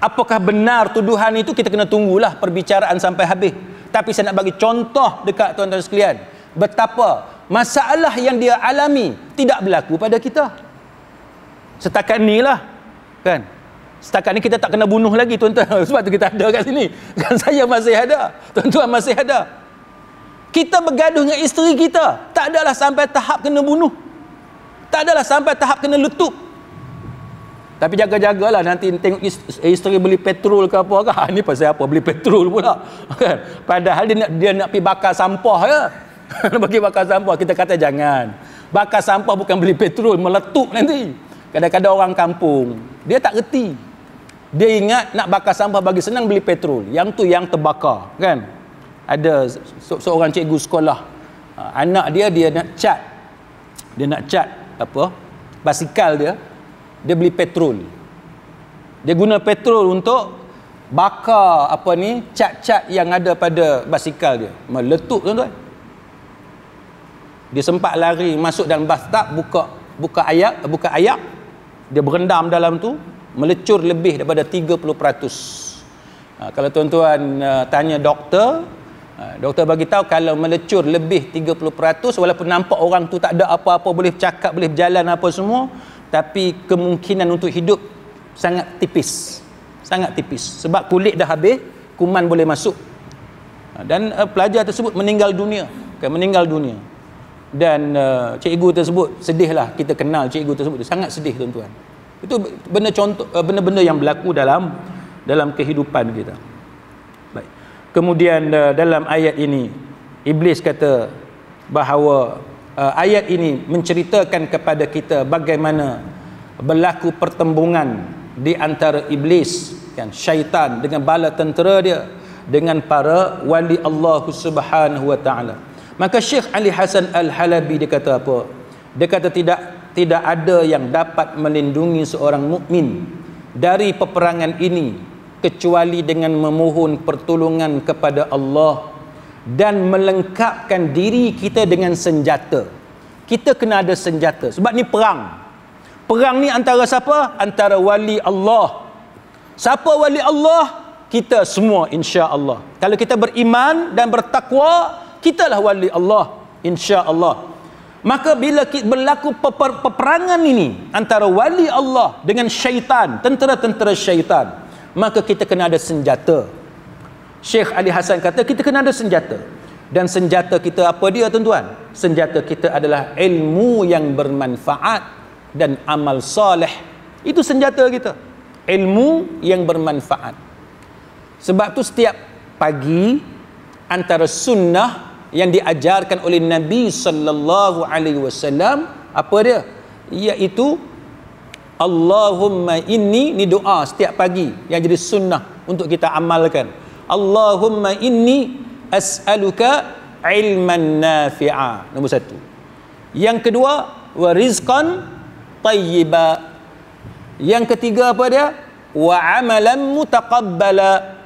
Apakah benar tuduhan itu kita kena tunggulah perbicaraan sampai habis. Tapi saya nak bagi contoh dekat tuan-tuan sekalian. Betapa masalah yang dia alami tidak berlaku pada kita. Setakat ni lah. Kan? Setakat ni kita tak kena bunuh lagi tuan-tuan. [laughs] Sebab tu kita ada kat sini. Kan saya masih ada. Tuan-tuan masih ada. Kita bergaduh dengan isteri kita. Tak adalah sampai tahap kena bunuh tak adalah sampai tahap kena letup tapi jaga-jagalah nanti tengok isteri beli petrol ke apa ke ha, [laughs] ah, ni pasal apa beli petrol pula [laughs] kan padahal dia nak dia nak pergi bakar sampah ya bagi [laughs] bakar sampah kita kata jangan bakar sampah bukan beli petrol meletup nanti kadang-kadang orang kampung dia tak reti dia ingat nak bakar sampah bagi senang beli petrol yang tu yang terbakar kan ada seorang cikgu sekolah ah, anak dia dia nak cat dia nak cat apa basikal dia dia beli petrol dia guna petrol untuk bakar apa ni cat-cat yang ada pada basikal dia meletup tuan-tuan dia sempat lari masuk dalam bathtub buka buka ayak eh, buka ayak dia berendam dalam tu melecur lebih daripada 30% ha, kalau tuan-tuan uh, tanya doktor Ha, doktor bagi tahu kalau melecur lebih 30% walaupun nampak orang tu tak ada apa-apa boleh cakap, boleh berjalan apa semua, tapi kemungkinan untuk hidup sangat tipis. Sangat tipis sebab kulit dah habis, kuman boleh masuk. Ha, dan uh, pelajar tersebut meninggal dunia. Kan meninggal dunia. Dan uh, cikgu tersebut sedihlah kita kenal cikgu tersebut sangat sedih tuan-tuan. Itu benda contoh eh, benda-benda yang berlaku dalam dalam kehidupan kita kemudian uh, dalam ayat ini iblis kata bahawa uh, ayat ini menceritakan kepada kita bagaimana berlaku pertembungan di antara iblis kan syaitan dengan bala tentera dia dengan para wali Allah Subhanahu wa taala maka Syekh Ali Hasan Al-Halabi dia kata apa dia kata tidak tidak ada yang dapat melindungi seorang mukmin dari peperangan ini kecuali dengan memohon pertolongan kepada Allah dan melengkapkan diri kita dengan senjata. Kita kena ada senjata sebab ni perang. Perang ni antara siapa? Antara wali Allah. Siapa wali Allah? Kita semua insya-Allah. Kalau kita beriman dan bertakwa, kitalah wali Allah insya-Allah. Maka bila berlaku peperangan ini antara wali Allah dengan syaitan, tentera-tentera syaitan, maka kita kena ada senjata Syekh Ali Hasan kata kita kena ada senjata dan senjata kita apa dia tuan-tuan senjata kita adalah ilmu yang bermanfaat dan amal soleh itu senjata kita ilmu yang bermanfaat sebab tu setiap pagi antara sunnah yang diajarkan oleh Nabi sallallahu alaihi wasallam apa dia iaitu Allahumma inni ni doa setiap pagi yang jadi sunnah untuk kita amalkan. Allahumma inni as'aluka ilman nafi'a. Nombor satu. Yang kedua, wa rizqan tayyiba. Yang ketiga apa dia? Wa amalan mutaqabbala.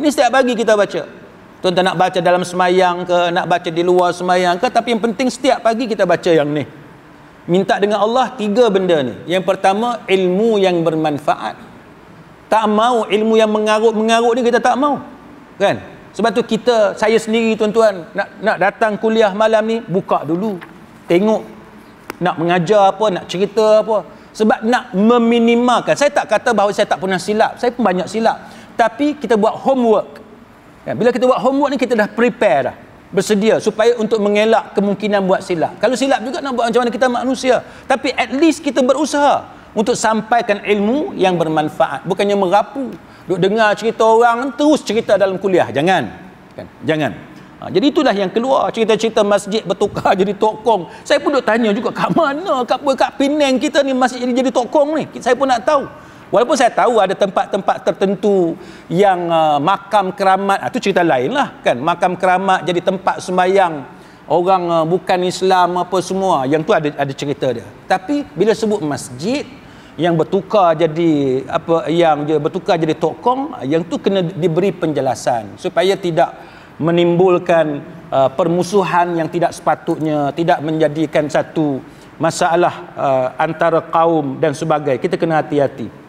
Ini setiap pagi kita baca. Tuan-tuan nak baca dalam semayang ke, nak baca di luar semayang ke, tapi yang penting setiap pagi kita baca yang ni minta dengan Allah tiga benda ni yang pertama ilmu yang bermanfaat tak mau ilmu yang mengarut-mengarut ni kita tak mau kan sebab tu kita saya sendiri tuan-tuan nak nak datang kuliah malam ni buka dulu tengok nak mengajar apa nak cerita apa sebab nak meminimalkan saya tak kata bahawa saya tak pernah silap saya pun banyak silap tapi kita buat homework kan? bila kita buat homework ni kita dah prepare dah bersedia supaya untuk mengelak kemungkinan buat silap. Kalau silap juga nak buat macam mana kita manusia. Tapi at least kita berusaha untuk sampaikan ilmu yang bermanfaat. Bukannya merapu. Duk dengar cerita orang terus cerita dalam kuliah. Jangan. Kan? Jangan. Ha, jadi itulah yang keluar cerita-cerita masjid bertukar [laughs] jadi tokong. Saya pun duk tanya juga kat mana, kat apa, kat Penang kita ni masjid jadi tokong ni. Saya pun nak tahu. Walaupun saya tahu ada tempat-tempat tertentu yang uh, makam keramat, itu ah, cerita lain lah kan. Makam keramat jadi tempat sembayang orang uh, bukan Islam apa semua. Yang tu ada ada cerita dia. Tapi bila sebut masjid yang bertukar jadi apa yang dia bertukar jadi tokong, ah, yang tu kena diberi penjelasan supaya tidak menimbulkan uh, permusuhan yang tidak sepatutnya, tidak menjadikan satu masalah uh, antara kaum dan sebagainya. Kita kena hati-hati.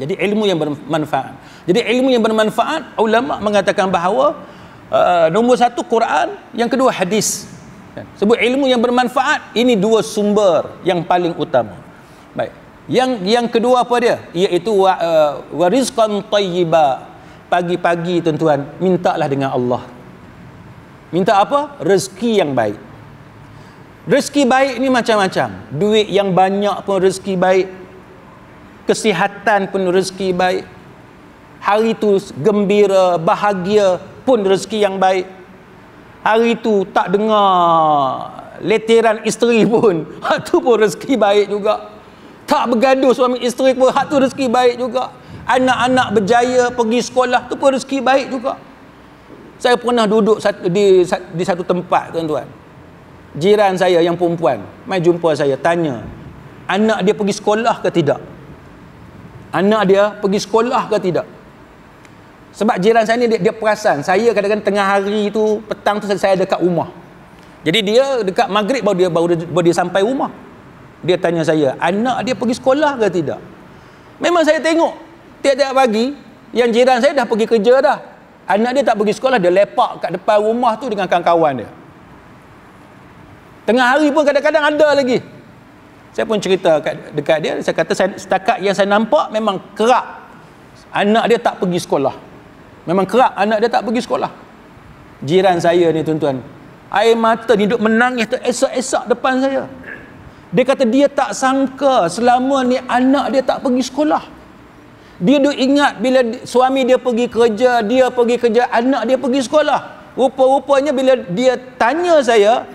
Jadi ilmu yang bermanfaat. Jadi ilmu yang bermanfaat, ulama mengatakan bahawa uh, nombor satu Quran, yang kedua hadis. Ya, sebut ilmu yang bermanfaat, ini dua sumber yang paling utama. Baik. Yang yang kedua apa dia? Iaitu wa, uh, warizqan tayyiba. Pagi-pagi tuan-tuan, mintalah dengan Allah. Minta apa? Rezeki yang baik. Rezeki baik ni macam-macam. Duit yang banyak pun rezeki baik kesihatan pun rezeki baik hari itu gembira bahagia pun rezeki yang baik hari itu tak dengar letiran isteri pun itu [laughs] pun rezeki baik juga tak bergaduh suami isteri pun itu rezeki baik juga anak-anak berjaya pergi sekolah itu pun rezeki baik juga saya pernah duduk di, di satu tempat tuan-tuan jiran saya yang perempuan mai jumpa saya tanya anak dia pergi sekolah ke tidak anak dia pergi sekolah ke tidak sebab jiran saya ni dia, dia perasan saya kadang-kadang tengah hari tu petang tu saya dekat rumah jadi dia dekat maghrib baru dia baru dia, baru dia sampai rumah dia tanya saya anak dia pergi sekolah ke tidak memang saya tengok tiap-tiap pagi yang jiran saya dah pergi kerja dah anak dia tak pergi sekolah dia lepak kat depan rumah tu dengan kawan-kawan dia tengah hari pun kadang-kadang ada lagi saya pun cerita kat, dekat dia saya kata saya, setakat yang saya nampak memang kerap anak dia tak pergi sekolah memang kerap anak dia tak pergi sekolah jiran saya ni tuan-tuan air mata ni duduk menangis tu esok-esok depan saya dia kata dia tak sangka selama ni anak dia tak pergi sekolah dia duduk ingat bila suami dia pergi kerja dia pergi kerja anak dia pergi sekolah rupa-rupanya bila dia tanya saya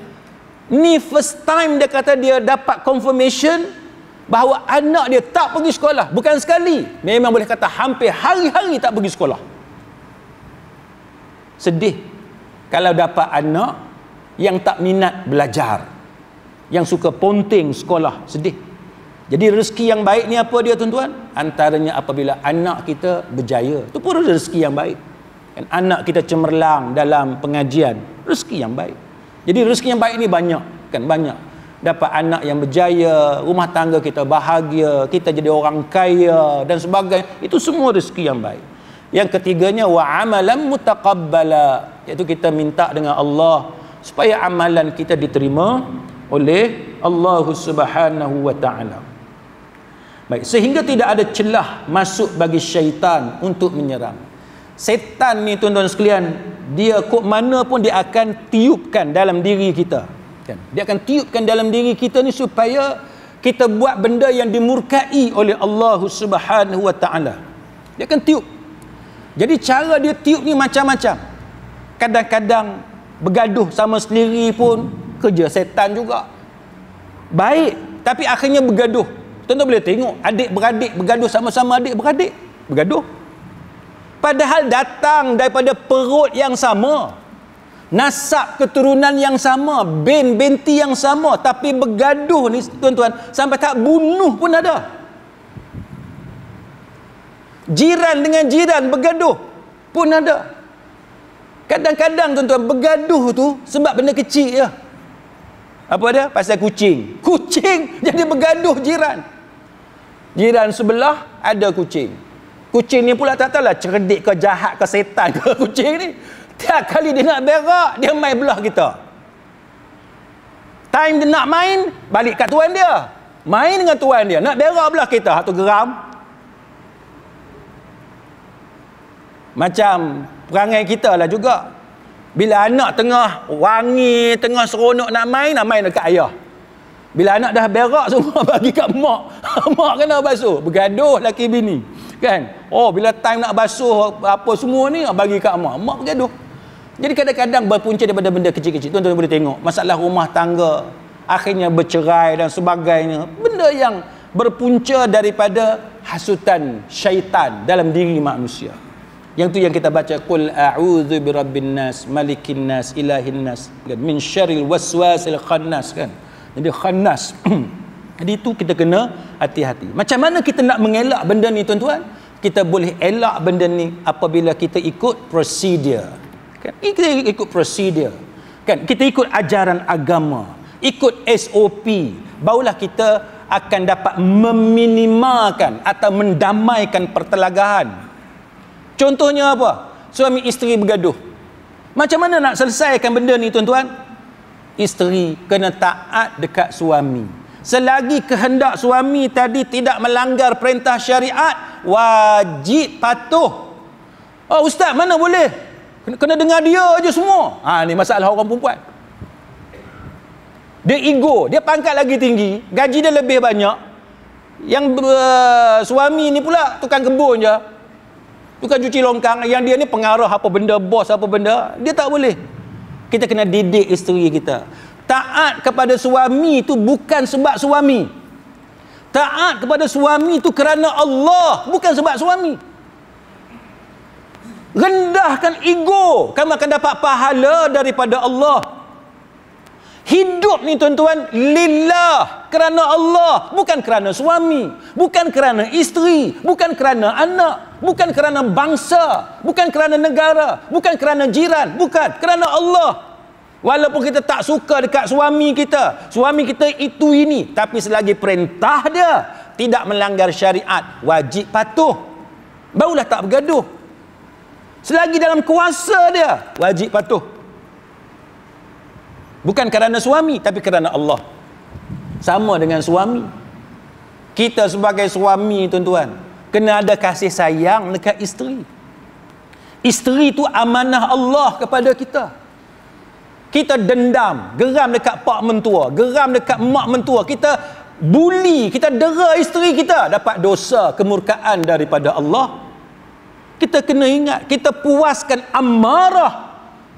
ni first time dia kata dia dapat confirmation bahawa anak dia tak pergi sekolah bukan sekali memang boleh kata hampir hari-hari tak pergi sekolah sedih kalau dapat anak yang tak minat belajar yang suka ponting sekolah sedih jadi rezeki yang baik ni apa dia tuan-tuan antaranya apabila anak kita berjaya tu pun rezeki yang baik dan anak kita cemerlang dalam pengajian rezeki yang baik jadi rezeki yang baik ni banyak, kan banyak. Dapat anak yang berjaya, rumah tangga kita bahagia, kita jadi orang kaya dan sebagainya. Itu semua rezeki yang baik. Yang ketiganya wa amalan mutaqabbala, iaitu kita minta dengan Allah supaya amalan kita diterima oleh Allah Subhanahu wa taala. Baik, sehingga tidak ada celah masuk bagi syaitan untuk menyerang. Setan ni tuan-tuan sekalian, dia kok mana pun dia akan tiupkan dalam diri kita kan dia akan tiupkan dalam diri kita ni supaya kita buat benda yang dimurkai oleh Allah Subhanahu wa taala dia akan tiup jadi cara dia tiup ni macam-macam kadang-kadang bergaduh sama sendiri pun kerja setan juga baik tapi akhirnya bergaduh tuan boleh tengok adik beradik bergaduh sama-sama adik beradik bergaduh Padahal datang daripada perut yang sama. Nasab keturunan yang sama. Bin binti yang sama. Tapi bergaduh ni tuan-tuan. Sampai tak bunuh pun ada. Jiran dengan jiran bergaduh pun ada. Kadang-kadang tuan-tuan bergaduh tu sebab benda kecil je. Apa dia? Pasal kucing. Kucing [laughs] jadi bergaduh jiran. Jiran sebelah ada kucing kucing ni pula tak tahulah cerdik ke jahat ke setan ke [laughs] kucing ni tiap kali dia nak berak dia main belah kita time dia nak main balik kat tuan dia main dengan tuan dia nak berak belah kita hak tu geram macam perangai kita lah juga bila anak tengah wangi tengah seronok nak main nak main dekat ayah bila anak dah berak [laughs] semua bagi kat mak [laughs] mak kena basuh bergaduh laki bini kan oh bila time nak basuh apa semua ni ah, bagi kat mak mak bergaduh jadi kadang-kadang berpunca daripada benda kecil-kecil tuan-tuan boleh tengok masalah rumah tangga akhirnya bercerai dan sebagainya benda yang berpunca daripada hasutan syaitan dalam diri manusia yang tu yang kita baca qul a'udzu birabbin nas malikin nas ilahin nas kan? min syarril waswasil khannas kan jadi khannas [clears throat] Jadi itu kita kena hati-hati. Macam mana kita nak mengelak benda ni tuan-tuan? Kita boleh elak benda ni apabila kita ikut prosedur. Kan? Kita ikut prosedur. Kan? Kita ikut ajaran agama. Ikut SOP. Barulah kita akan dapat meminimalkan atau mendamaikan pertelagahan. Contohnya apa? Suami isteri bergaduh. Macam mana nak selesaikan benda ni tuan-tuan? Isteri kena taat dekat suami selagi kehendak suami tadi tidak melanggar perintah syariat wajib patuh oh ustaz mana boleh kena, kena dengar dia aja semua ha ni masalah orang perempuan dia ego dia pangkat lagi tinggi gaji dia lebih banyak yang uh, suami ni pula tukang kebun je tukang cuci longkang yang dia ni pengarah apa benda bos apa benda dia tak boleh kita kena didik isteri kita taat kepada suami itu bukan sebab suami taat kepada suami itu kerana Allah bukan sebab suami rendahkan ego kamu akan dapat pahala daripada Allah hidup ni tuan-tuan lillah kerana Allah bukan kerana suami bukan kerana isteri bukan kerana anak bukan kerana bangsa bukan kerana negara bukan kerana jiran bukan kerana Allah Walaupun kita tak suka dekat suami kita. Suami kita itu ini. Tapi selagi perintah dia. Tidak melanggar syariat. Wajib patuh. Barulah tak bergaduh. Selagi dalam kuasa dia. Wajib patuh. Bukan kerana suami. Tapi kerana Allah. Sama dengan suami. Kita sebagai suami tuan-tuan. Kena ada kasih sayang dekat isteri. Isteri itu amanah Allah kepada kita. Kita kita dendam geram dekat pak mentua geram dekat mak mentua kita buli kita dera isteri kita dapat dosa kemurkaan daripada Allah kita kena ingat kita puaskan amarah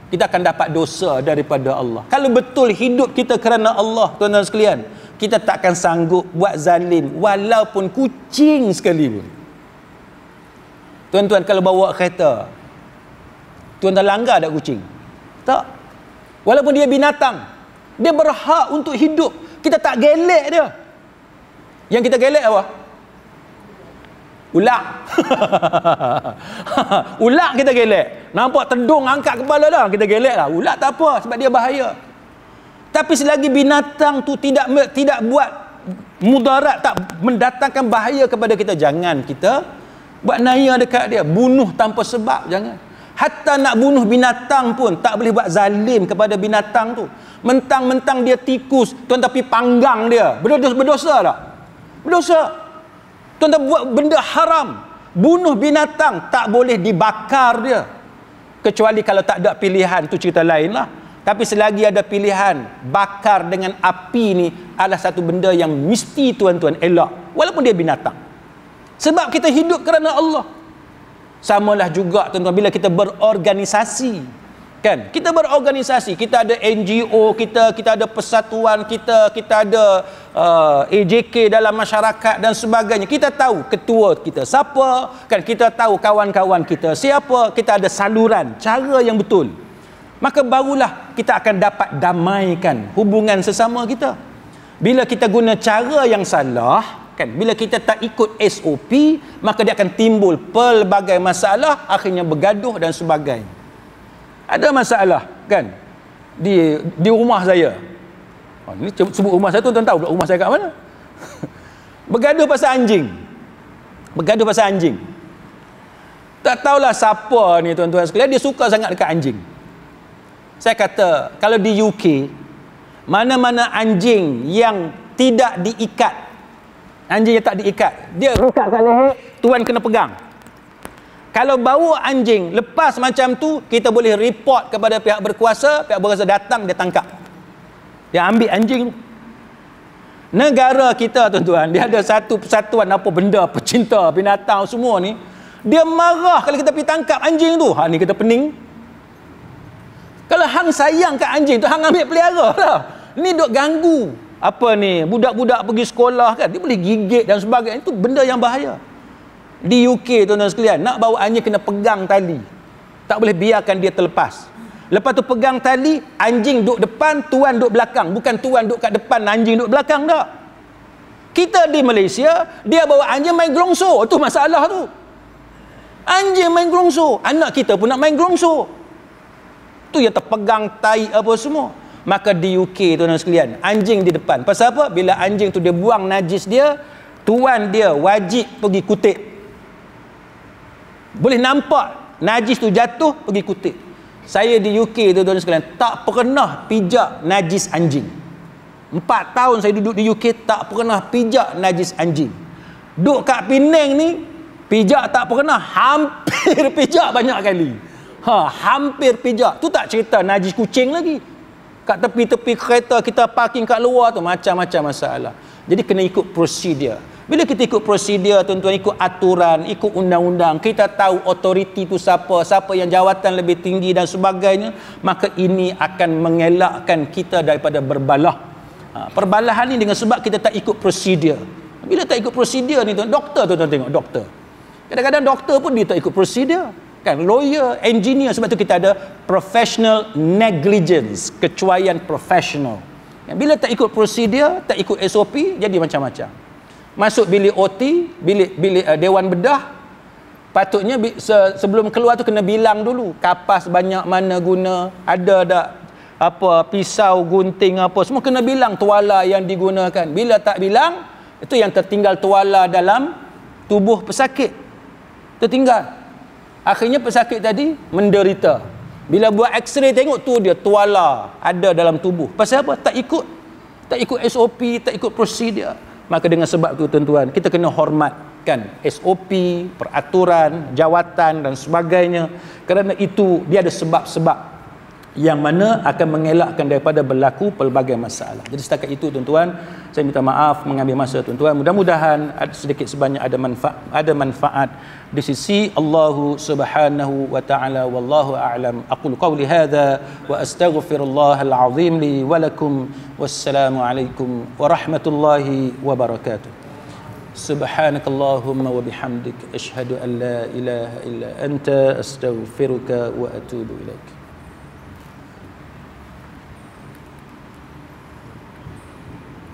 kita akan dapat dosa daripada Allah kalau betul hidup kita kerana Allah tuan-tuan sekalian kita takkan sanggup buat zalim walaupun kucing sekali pun tuan-tuan kalau bawa kereta tuan-tuan langgar tak kucing tak Walaupun dia binatang. Dia berhak untuk hidup. Kita tak gelek dia. Yang kita gelek apa? Ulak. [laughs] Ulak kita gelek. Nampak tedung angkat kepala dah. Kita gelek lah. Ulak tak apa sebab dia bahaya. Tapi selagi binatang tu tidak tidak buat mudarat. Tak mendatangkan bahaya kepada kita. Jangan kita buat naya dekat dia. Bunuh tanpa sebab. Jangan hatta nak bunuh binatang pun tak boleh buat zalim kepada binatang tu mentang-mentang dia tikus tuan tapi panggang dia berdosa, berdosa lah. tak? berdosa tuan tak buat benda haram bunuh binatang tak boleh dibakar dia kecuali kalau tak ada pilihan tu cerita lain lah tapi selagi ada pilihan bakar dengan api ni adalah satu benda yang mesti tuan-tuan elak walaupun dia binatang sebab kita hidup kerana Allah samalah juga tuan-tuan bila kita berorganisasi kan kita berorganisasi kita ada NGO kita kita ada persatuan kita kita ada uh, AJK dalam masyarakat dan sebagainya kita tahu ketua kita siapa kan kita tahu kawan-kawan kita siapa kita ada saluran cara yang betul maka barulah kita akan dapat damaikan hubungan sesama kita bila kita guna cara yang salah makan. Bila kita tak ikut SOP, maka dia akan timbul pelbagai masalah, akhirnya bergaduh dan sebagainya. Ada masalah kan di di rumah saya. Oh, ini sebut rumah saya tu tuan tahu rumah saya kat mana? [laughs] bergaduh pasal anjing. Bergaduh pasal anjing. Tak tahulah siapa ni tuan-tuan sekalian dia suka sangat dekat anjing. Saya kata kalau di UK mana-mana anjing yang tidak diikat Anjing yang tak diikat. Dia rukat kat leher. Tuan kena pegang. Kalau bau anjing lepas macam tu, kita boleh report kepada pihak berkuasa, pihak berkuasa datang dia tangkap. Dia ambil anjing tu. Negara kita tuan-tuan, dia ada satu persatuan apa benda pecinta binatang semua ni. Dia marah kalau kita pergi tangkap anjing tu. Ha ni kita pening. Kalau hang sayang kat anjing tu, hang ambil pelihara lah. Ni duk ganggu apa ni budak-budak pergi sekolah kan dia boleh gigit dan sebagainya itu benda yang bahaya di UK tuan-tuan sekalian nak bawa anjing kena pegang tali tak boleh biarkan dia terlepas lepas tu pegang tali anjing duduk depan tuan duduk belakang bukan tuan duduk kat depan anjing duduk belakang tak kita di Malaysia dia bawa anjing main gerongso tu masalah tu anjing main gerongso anak kita pun nak main gerongso tu yang terpegang tai apa semua maka di UK tuan-tuan sekalian anjing di depan pasal apa bila anjing tu dia buang najis dia tuan dia wajib pergi kutip boleh nampak najis tu jatuh pergi kutip saya di UK tuan-tuan sekalian tak pernah pijak najis anjing 4 tahun saya duduk di UK tak pernah pijak najis anjing duduk kat Penang ni pijak tak pernah hampir [laughs] pijak banyak kali ha, hampir pijak tu tak cerita najis kucing lagi kat tepi-tepi kereta kita parking kat luar tu macam-macam masalah jadi kena ikut prosedur bila kita ikut prosedur tuan-tuan ikut aturan ikut undang-undang kita tahu otoriti tu siapa siapa yang jawatan lebih tinggi dan sebagainya maka ini akan mengelakkan kita daripada berbalah ha, perbalahan ni dengan sebab kita tak ikut prosedur bila tak ikut prosedur ni tuan doktor tuan-tuan tengok doktor kadang-kadang doktor pun dia tak ikut prosedur kan lawyer engineer sebab tu kita ada professional negligence kecuaian professional kan? bila tak ikut prosedur tak ikut SOP jadi macam-macam masuk bilik OT bilik bilik uh, dewan bedah patutnya se sebelum keluar tu kena bilang dulu kapas banyak mana guna ada tak apa pisau gunting apa semua kena bilang tuala yang digunakan bila tak bilang itu yang tertinggal tuala dalam tubuh pesakit tertinggal Akhirnya pesakit tadi menderita. Bila buat x-ray tengok tu dia tuala ada dalam tubuh. Pasal apa? Tak ikut tak ikut SOP, tak ikut prosedur. Maka dengan sebab tu tuan-tuan, kita kena hormatkan SOP, peraturan, jawatan dan sebagainya. Kerana itu dia ada sebab-sebab yang mana akan mengelakkan daripada berlaku pelbagai masalah. Jadi setakat itu tuan-tuan, saya minta maaf mengambil masa tuan-tuan. Mudah-mudahan sedikit sebanyak ada manfaat, ada manfaat di sisi Allah Subhanahu wa taala wallahu a'lam aqulu qawli hadha wa astaghfirullahal azim li wa lakum wassalamu alaikum wa rahmatullahi wa barakatuh سبحانك اللهم وبحمدك اشهد ان لا اله الا انت استغفرك واتوب اليك